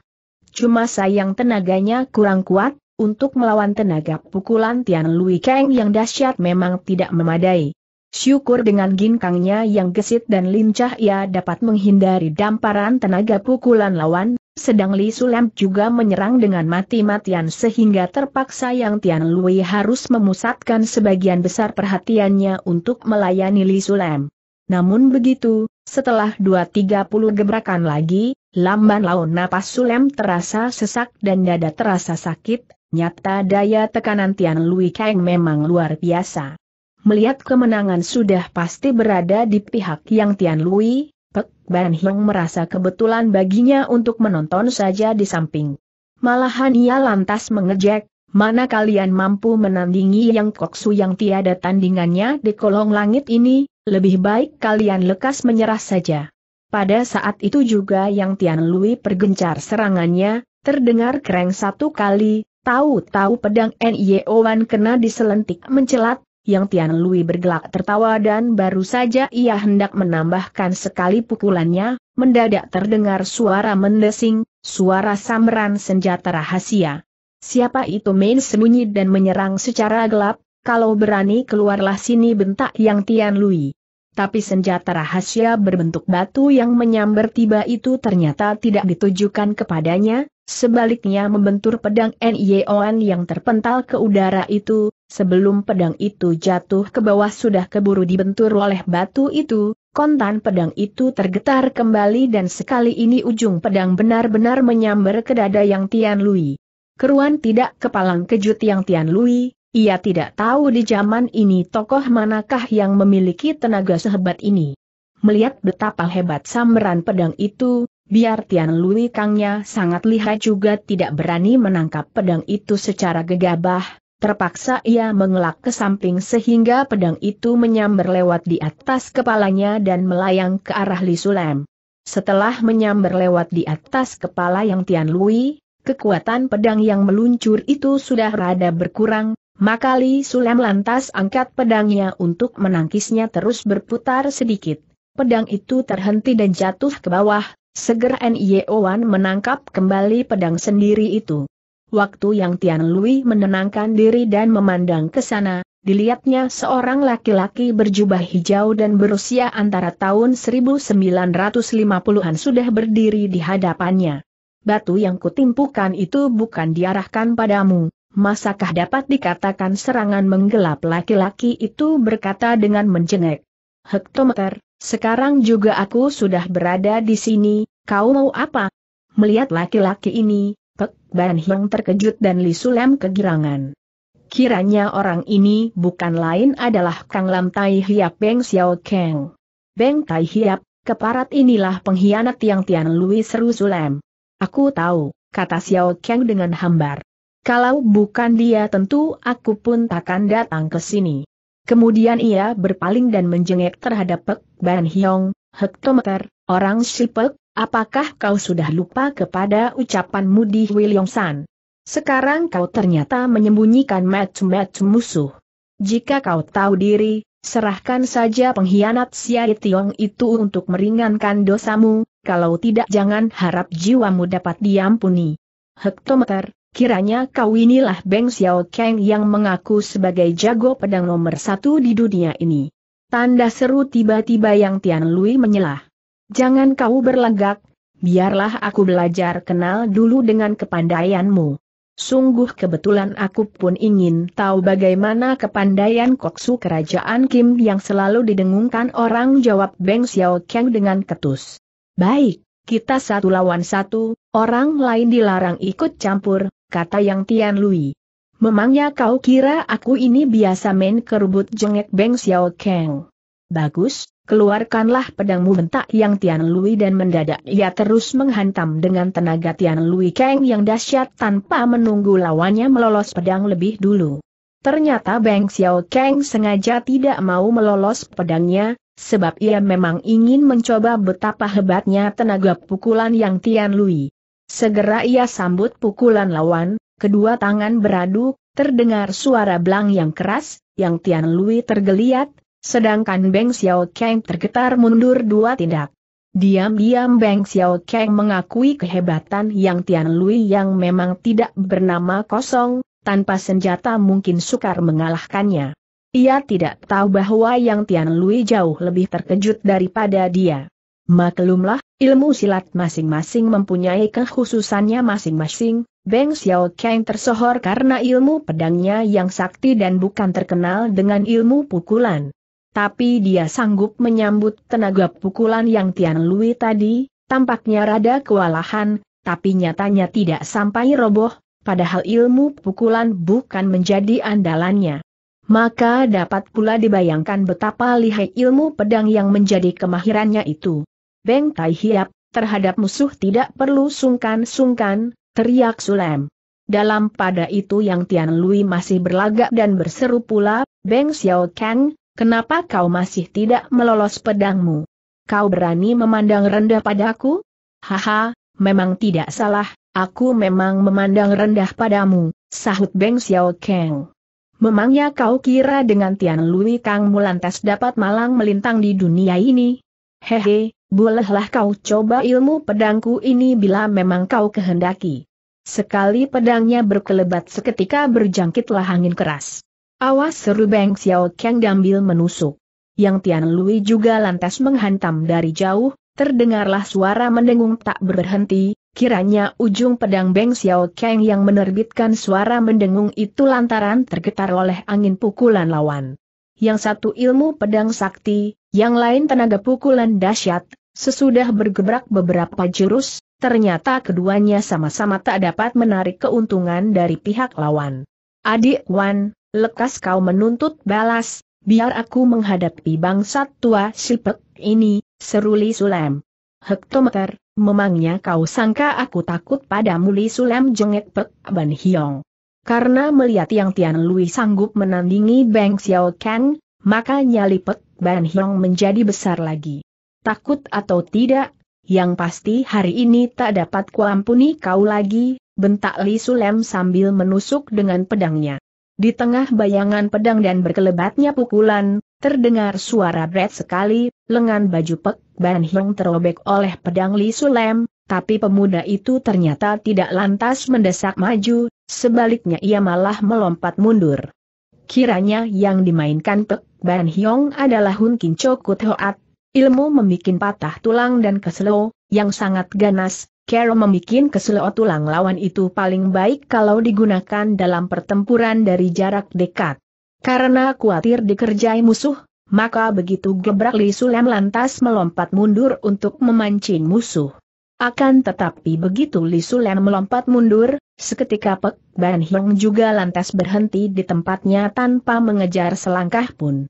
Cuma sayang tenaganya kurang kuat, untuk melawan tenaga pukulan Tian Lui Kang yang dahsyat memang tidak memadai. Syukur dengan ginkangnya yang gesit dan lincah ia dapat menghindari damparan tenaga pukulan lawan, sedang Li Sulam juga menyerang dengan mati-matian sehingga terpaksa yang Tian Lui harus memusatkan sebagian besar perhatiannya untuk melayani Li Sulam. Namun begitu, setelah dua tiga puluh gebrakan lagi, Lamban laun napas Sulem terasa sesak dan dada terasa sakit, nyata daya tekanan Tian Lui Kang memang luar biasa. Melihat kemenangan sudah pasti berada di pihak yang Tian Lui, Pek Ban Hiong merasa kebetulan baginya untuk menonton saja di samping. Malahan ia lantas mengejek, mana kalian mampu menandingi yang koksu yang tiada tandingannya di kolong langit ini, lebih baik kalian lekas menyerah saja. Pada saat itu juga yang Tian Lui pergencar serangannya, terdengar kereng satu kali, tahu-tahu pedang Yuan e kena diselentik mencelat, yang Tian Lui bergelak tertawa dan baru saja ia hendak menambahkan sekali pukulannya, mendadak terdengar suara mendesing, suara samran senjata rahasia. Siapa itu main sembunyi dan menyerang secara gelap, kalau berani keluarlah sini bentak yang Tian Lui tapi senjata rahasia berbentuk batu yang menyambar tiba itu ternyata tidak ditujukan kepadanya, sebaliknya membentur pedang NIOAN yang terpental ke udara itu, sebelum pedang itu jatuh ke bawah sudah keburu dibentur oleh batu itu, kontan pedang itu tergetar kembali dan sekali ini ujung pedang benar-benar menyambar ke dada yang Tian Lui. Keruan tidak kepalang kejut yang Tian Lui, ia tidak tahu di zaman ini tokoh manakah yang memiliki tenaga sehebat ini. Melihat betapa hebat samberan pedang itu, biar Tian Lui Kangnya sangat lihai juga tidak berani menangkap pedang itu secara gegabah, terpaksa ia mengelak ke samping sehingga pedang itu menyambar lewat di atas kepalanya dan melayang ke arah Li Sulem. Setelah menyambar lewat di atas kepala yang Tian Lui, kekuatan pedang yang meluncur itu sudah rada berkurang, maka Li Sulem lantas angkat pedangnya untuk menangkisnya terus berputar sedikit. Pedang itu terhenti dan jatuh ke bawah, segera Wan menangkap kembali pedang sendiri itu. Waktu yang Tian Lui menenangkan diri dan memandang ke sana, dilihatnya seorang laki-laki berjubah hijau dan berusia antara tahun 1950-an sudah berdiri di hadapannya. Batu yang kutimpukan itu bukan diarahkan padamu, masakah dapat dikatakan serangan menggelap laki-laki itu berkata dengan mencengek. Hektometer, sekarang juga aku sudah berada di sini, kau mau apa? Melihat laki-laki ini, Pek Ban Hiong terkejut dan Li Sulem kegirangan. Kiranya orang ini bukan lain adalah Kang Lam Tai Hiap Beng Xiao Kang. Beng Tai Hiap, keparat inilah pengkhianat yang Tian Lui seru Sulem. Aku tahu, kata Xiao Kang dengan hambar. Kalau bukan dia tentu aku pun takkan datang ke sini. Kemudian ia berpaling dan menjengek terhadap Pek Ban Hyong, hektometer, orang si Pek, apakah kau sudah lupa kepada ucapanmu di William San? Sekarang kau ternyata menyembunyikan macam-macam musuh. Jika kau tahu diri, serahkan saja pengkhianat Siai Tiong itu untuk meringankan dosamu, kalau tidak jangan harap jiwamu dapat diampuni. Hektometer, Kiranya kau inilah Beng Xiao Kang yang mengaku sebagai jago pedang nomor satu di dunia ini. Tanda seru tiba-tiba yang Tian Lui menyelah. Jangan kau berlagak, biarlah aku belajar kenal dulu dengan kepandaianmu. Sungguh kebetulan aku pun ingin tahu bagaimana kepandaian koksu kerajaan Kim yang selalu didengungkan orang jawab Beng Xiao Kang dengan ketus. Baik, kita satu lawan satu, orang lain dilarang ikut campur, kata Yang Tian Lui. Memangnya kau kira aku ini biasa main kerubut jengek Beng Xiao Kang? Bagus, keluarkanlah pedangmu bentak Yang Tian Lui dan mendadak ia terus menghantam dengan tenaga Tian Lui Kang yang dahsyat tanpa menunggu lawannya melolos pedang lebih dulu. Ternyata Beng Xiao Kang sengaja tidak mau melolos pedangnya, sebab ia memang ingin mencoba betapa hebatnya tenaga pukulan Yang Tian Lui. Segera ia sambut pukulan lawan, kedua tangan beradu, terdengar suara belang yang keras, yang Tian Lui tergeliat, sedangkan Beng Xiao Kang tergetar mundur dua tindak. Diam-diam Beng Xiao Kang mengakui kehebatan yang Tian Lui yang memang tidak bernama kosong, tanpa senjata mungkin sukar mengalahkannya. Ia tidak tahu bahwa Yang Tian Lui jauh lebih terkejut daripada dia. Maklumlah, Ilmu silat masing-masing mempunyai kekhususannya masing-masing, Beng Xiao Kang tersohor karena ilmu pedangnya yang sakti dan bukan terkenal dengan ilmu pukulan. Tapi dia sanggup menyambut tenaga pukulan yang Tian Lui tadi, tampaknya rada kewalahan, tapi nyatanya tidak sampai roboh, padahal ilmu pukulan bukan menjadi andalannya. Maka dapat pula dibayangkan betapa lihai ilmu pedang yang menjadi kemahirannya itu. Beng Tai Hiap, terhadap musuh tidak perlu sungkan-sungkan, teriak Sulem. Dalam pada itu yang Tian Lui masih berlagak dan berseru pula, Beng Xiao Kang, kenapa kau masih tidak melolos pedangmu? Kau berani memandang rendah padaku? Haha, memang tidak salah, aku memang memandang rendah padamu, sahut Beng Xiao Kang. Memangnya kau kira dengan Tian Lui Kang Mulantas dapat malang melintang di dunia ini? Hehe, Bolehlah kau coba ilmu pedangku ini bila memang kau kehendaki. Sekali pedangnya berkelebat seketika berjangkitlah angin keras. Awas seru Beng Xiao Kang gambil menusuk. Yang Tian Lui juga lantas menghantam dari jauh, terdengarlah suara mendengung tak berhenti, kiranya ujung pedang Beng Xiao Kang yang menerbitkan suara mendengung itu lantaran tergetar oleh angin pukulan lawan. Yang satu ilmu pedang sakti, yang lain tenaga pukulan dahsyat, Sesudah bergebrak beberapa jurus, ternyata keduanya sama-sama tak dapat menarik keuntungan dari pihak lawan. Adik Wan, lekas kau menuntut balas, biar aku menghadapi bangsat tua Sipek ini, seru Li Sulem. Hektometer, memangnya kau sangka aku takut pada Muli Sulem jengek Pek Ban Hiong. Karena melihat Yang Tian Lui sanggup menandingi Beng Xiao Kang, maka nyali Pek Ban Hiong menjadi besar lagi. Takut atau tidak, yang pasti hari ini tak dapat kuampuni kau lagi, bentak Li Sulem sambil menusuk dengan pedangnya. Di tengah bayangan pedang dan berkelebatnya pukulan, terdengar suara berat sekali, lengan baju Pek Ban Hiong terobek oleh pedang Li Sulem, tapi pemuda itu ternyata tidak lantas mendesak maju, sebaliknya ia malah melompat mundur. Kiranya yang dimainkan Pek Ban Hiong adalah Hun Kin Cho Kut Hoat, Ilmu membuat patah tulang dan keselo, yang sangat ganas, Carol membuat keselo tulang lawan itu paling baik kalau digunakan dalam pertempuran dari jarak dekat. Karena khawatir dikerjai musuh, maka begitu gebrak Li Sulem lantas melompat mundur untuk memancing musuh. Akan tetapi begitu Li Sulem melompat mundur, seketika Pek Ban Hiong juga lantas berhenti di tempatnya tanpa mengejar selangkah pun.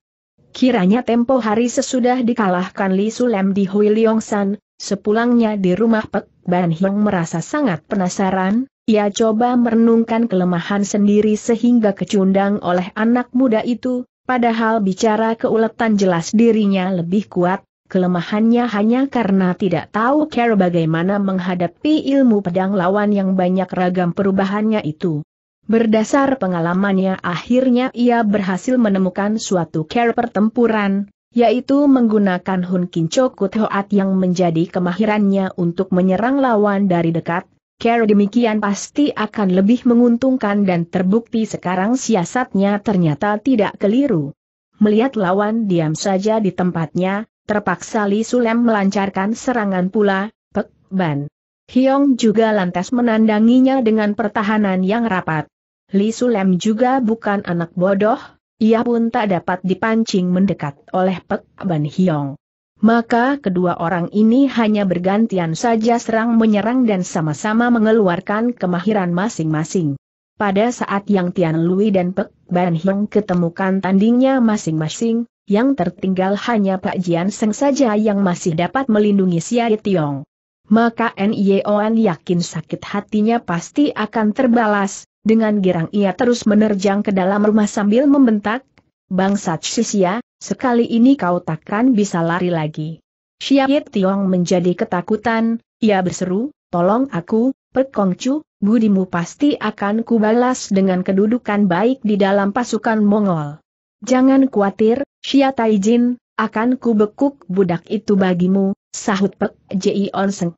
Kiranya tempo hari sesudah dikalahkan Li Sulem di Hui Leongsan, sepulangnya di rumah Pek Ban Hiong merasa sangat penasaran, ia coba merenungkan kelemahan sendiri sehingga kecundang oleh anak muda itu, padahal bicara keuletan jelas dirinya lebih kuat, kelemahannya hanya karena tidak tahu cara bagaimana menghadapi ilmu pedang lawan yang banyak ragam perubahannya itu. Berdasar pengalamannya akhirnya ia berhasil menemukan suatu care pertempuran, yaitu menggunakan Hun Kin Kut Hoat yang menjadi kemahirannya untuk menyerang lawan dari dekat, care demikian pasti akan lebih menguntungkan dan terbukti sekarang siasatnya ternyata tidak keliru. Melihat lawan diam saja di tempatnya, terpaksa Li Sulem melancarkan serangan pula, Pek Ban. Hyong juga lantas menandanginya dengan pertahanan yang rapat, Li Sulem juga bukan anak bodoh, ia pun tak dapat dipancing mendekat oleh Pek Ban Hiong. Maka kedua orang ini hanya bergantian saja serang menyerang dan sama-sama mengeluarkan kemahiran masing-masing. Pada saat yang Tian Lui dan Pek Ban Hiong ketemukan tandingnya masing-masing, yang tertinggal hanya Pak Jian Seng saja yang masih dapat melindungi Siai Tiong. Maka Nyeon yakin sakit hatinya pasti akan terbalas, dengan girang ia terus menerjang ke dalam rumah sambil membentak, Bangsat Sisia, sekali ini kau takkan bisa lari lagi. Syiat Tiong menjadi ketakutan, ia berseru, tolong aku, Perkongcu, Kongcu, budimu pasti akan kubalas dengan kedudukan baik di dalam pasukan Mongol. Jangan khawatir, Xia Taijin, akan kubekuk budak itu bagimu, sahut Pek Ji Seng.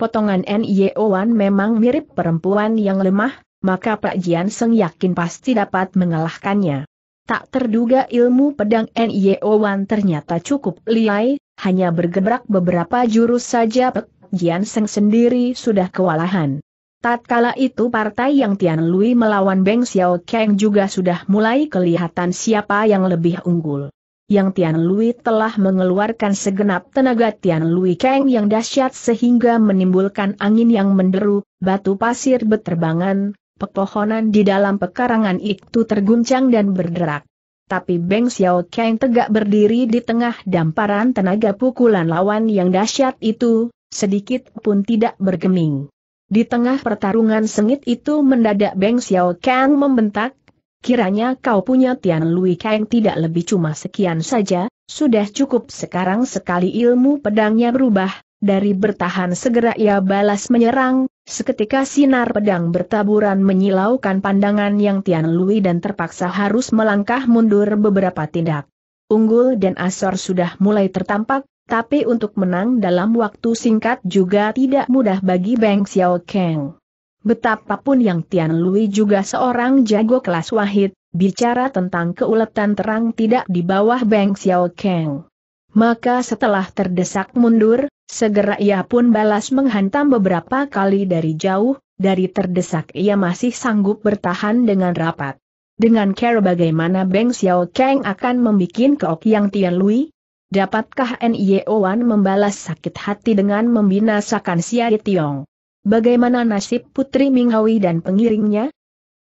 Potongan Nio Wan memang mirip perempuan yang lemah, maka Pak Jian Seng yakin pasti dapat mengalahkannya. Tak terduga ilmu pedang Nio Wan ternyata cukup liai, hanya bergebrak beberapa jurus saja Pak Jian Seng sendiri sudah kewalahan. Tatkala itu partai yang Tian Lui melawan Beng Xiao Kang juga sudah mulai kelihatan siapa yang lebih unggul. Yang Tian Lui telah mengeluarkan segenap tenaga Tian Lui Kang yang dahsyat sehingga menimbulkan angin yang menderu, batu pasir beterbangan, pepohonan di dalam pekarangan itu terguncang dan berderak. Tapi Beng Xiao Kang tegak berdiri di tengah damparan tenaga pukulan lawan yang dahsyat itu, sedikit pun tidak bergeming. Di tengah pertarungan sengit itu mendadak Beng Xiao Kang membentak, kiranya kau punya Tian Lui Kang tidak lebih cuma sekian saja, sudah cukup sekarang sekali ilmu pedangnya berubah, dari bertahan segera ia balas menyerang, Seketika sinar pedang bertaburan menyilaukan pandangan yang Tian Lui dan terpaksa harus melangkah mundur beberapa tindak. Unggul dan Asor sudah mulai tertampak, tapi untuk menang dalam waktu singkat juga tidak mudah bagi Beng Xiao Kang. Betapapun yang Tian Lui juga seorang jago kelas wahid, bicara tentang keuletan terang tidak di bawah Beng Xiao Kang. Maka setelah terdesak mundur, segera ia pun balas menghantam beberapa kali dari jauh, dari terdesak ia masih sanggup bertahan dengan rapat. Dengan care bagaimana Beng Xiao Kang akan membuat keok yang Tian Lui? Dapatkah Nio Wan membalas sakit hati dengan membinasakan Siari Tiong? Bagaimana nasib Putri Minghawi dan pengiringnya?